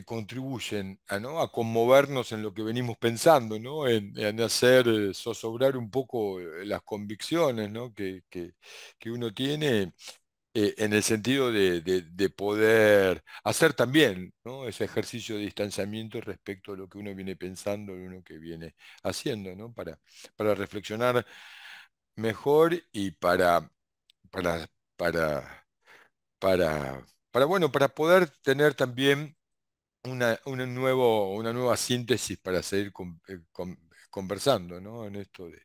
contribuyen a, conmovernos en lo que venimos pensando, ¿no? en, hacer eh, zozobrar un poco eh, las convicciones que, uno tiene eh, en el sentido de, poder hacer también ese ejercicio de distanciamiento respecto a lo que uno viene pensando, lo uno que viene haciendo, para, para, reflexionar mejor y para, para, para, para para, bueno, para poder tener también una, nuevo, una nueva síntesis para seguir eh, conversando ¿no? en esto de,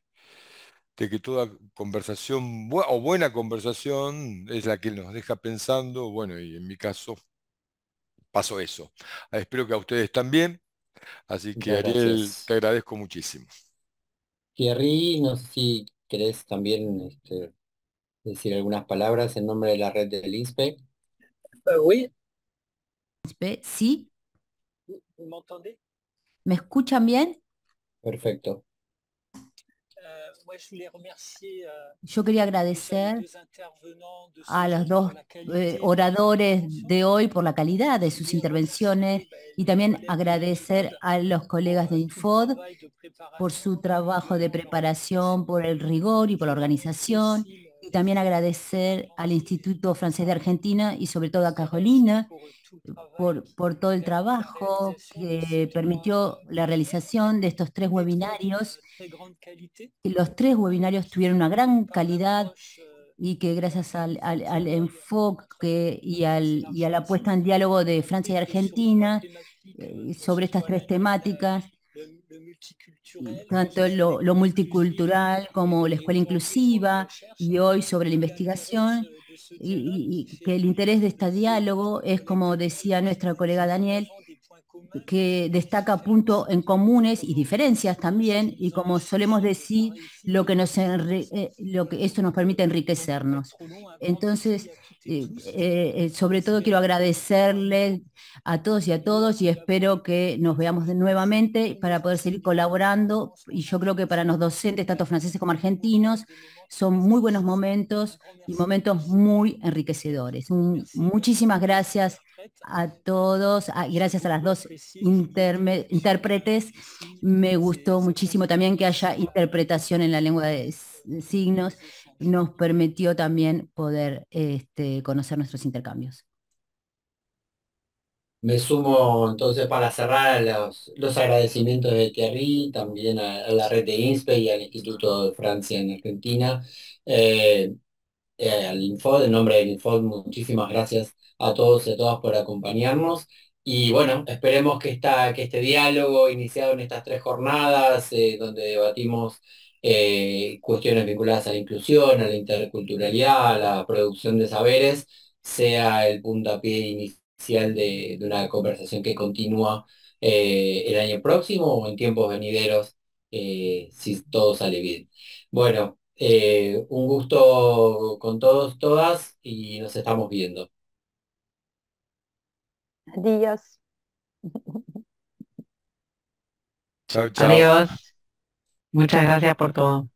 que toda conversación o buena conversación es la que nos deja pensando, bueno, y en mi caso pasó eso. Espero que a ustedes también, así que Ariel, te agradezco muchísimo. Thierry, no sé si querés también este, decir algunas palabras en nombre de la red del INSPEC. Ah sí. ¿Me escuchan bien? Perfecto. Euh, euh, Yo quería agradecer a los dos eh, oradores de hoy por la calidad de sus intervenciones y también agradecer a los colegas de Infod por su trabajo de preparación, por el rigor y por la organización también agradecer al Instituto Francés de Argentina y sobre todo a Carolina por, todo el trabajo que permitió la realización de estos tres webinarios. Los tres webinarios tuvieron una gran calidad y que gracias al, enfoque y a la puesta en diálogo de Francia y Argentina eh, sobre estas tres temáticas, tanto lo, multicultural como la escuela inclusiva y hoy sobre la investigación y, y que el interés de este diálogo es como decía nuestra colega Daniel que destaca punto en comunes y diferencias también, y como solemos decir, lo que, nos eh, lo que esto nos permite enriquecernos. Entonces, eh, eh, sobre todo quiero agradecerle a todos y a todos y espero que nos veamos nuevamente para poder seguir colaborando. Y yo creo que para los docentes, tanto franceses como argentinos, son muy buenos momentos y momentos muy enriquecedores. muchísimas gracias a todos, ah, gracias a las dos intérpretes. Me gustó muchísimo también que haya interpretación en la lengua de signos. Nos permitió también poder este, conocer nuestros intercambios. Me sumo entonces para cerrar los, agradecimientos de Thierry, también a, la red de INSPE y al Instituto de Francia en Argentina. Eh, eh, al INFO, en nombre del INFO muchísimas gracias a todos y a todas por acompañarnos. Y bueno, esperemos que, esta, que este diálogo iniciado en estas tres jornadas, eh, donde debatimos eh, cuestiones vinculadas a la inclusión, a la interculturalidad, a la producción de saberes, sea el puntapié inicial de, una conversación que continúa eh, el año próximo o en tiempos venideros, si todo sale bien. Bueno, un gusto con todos, todas, y nos estamos viendo. Adiós. Adiós. Muchas gracias por todo.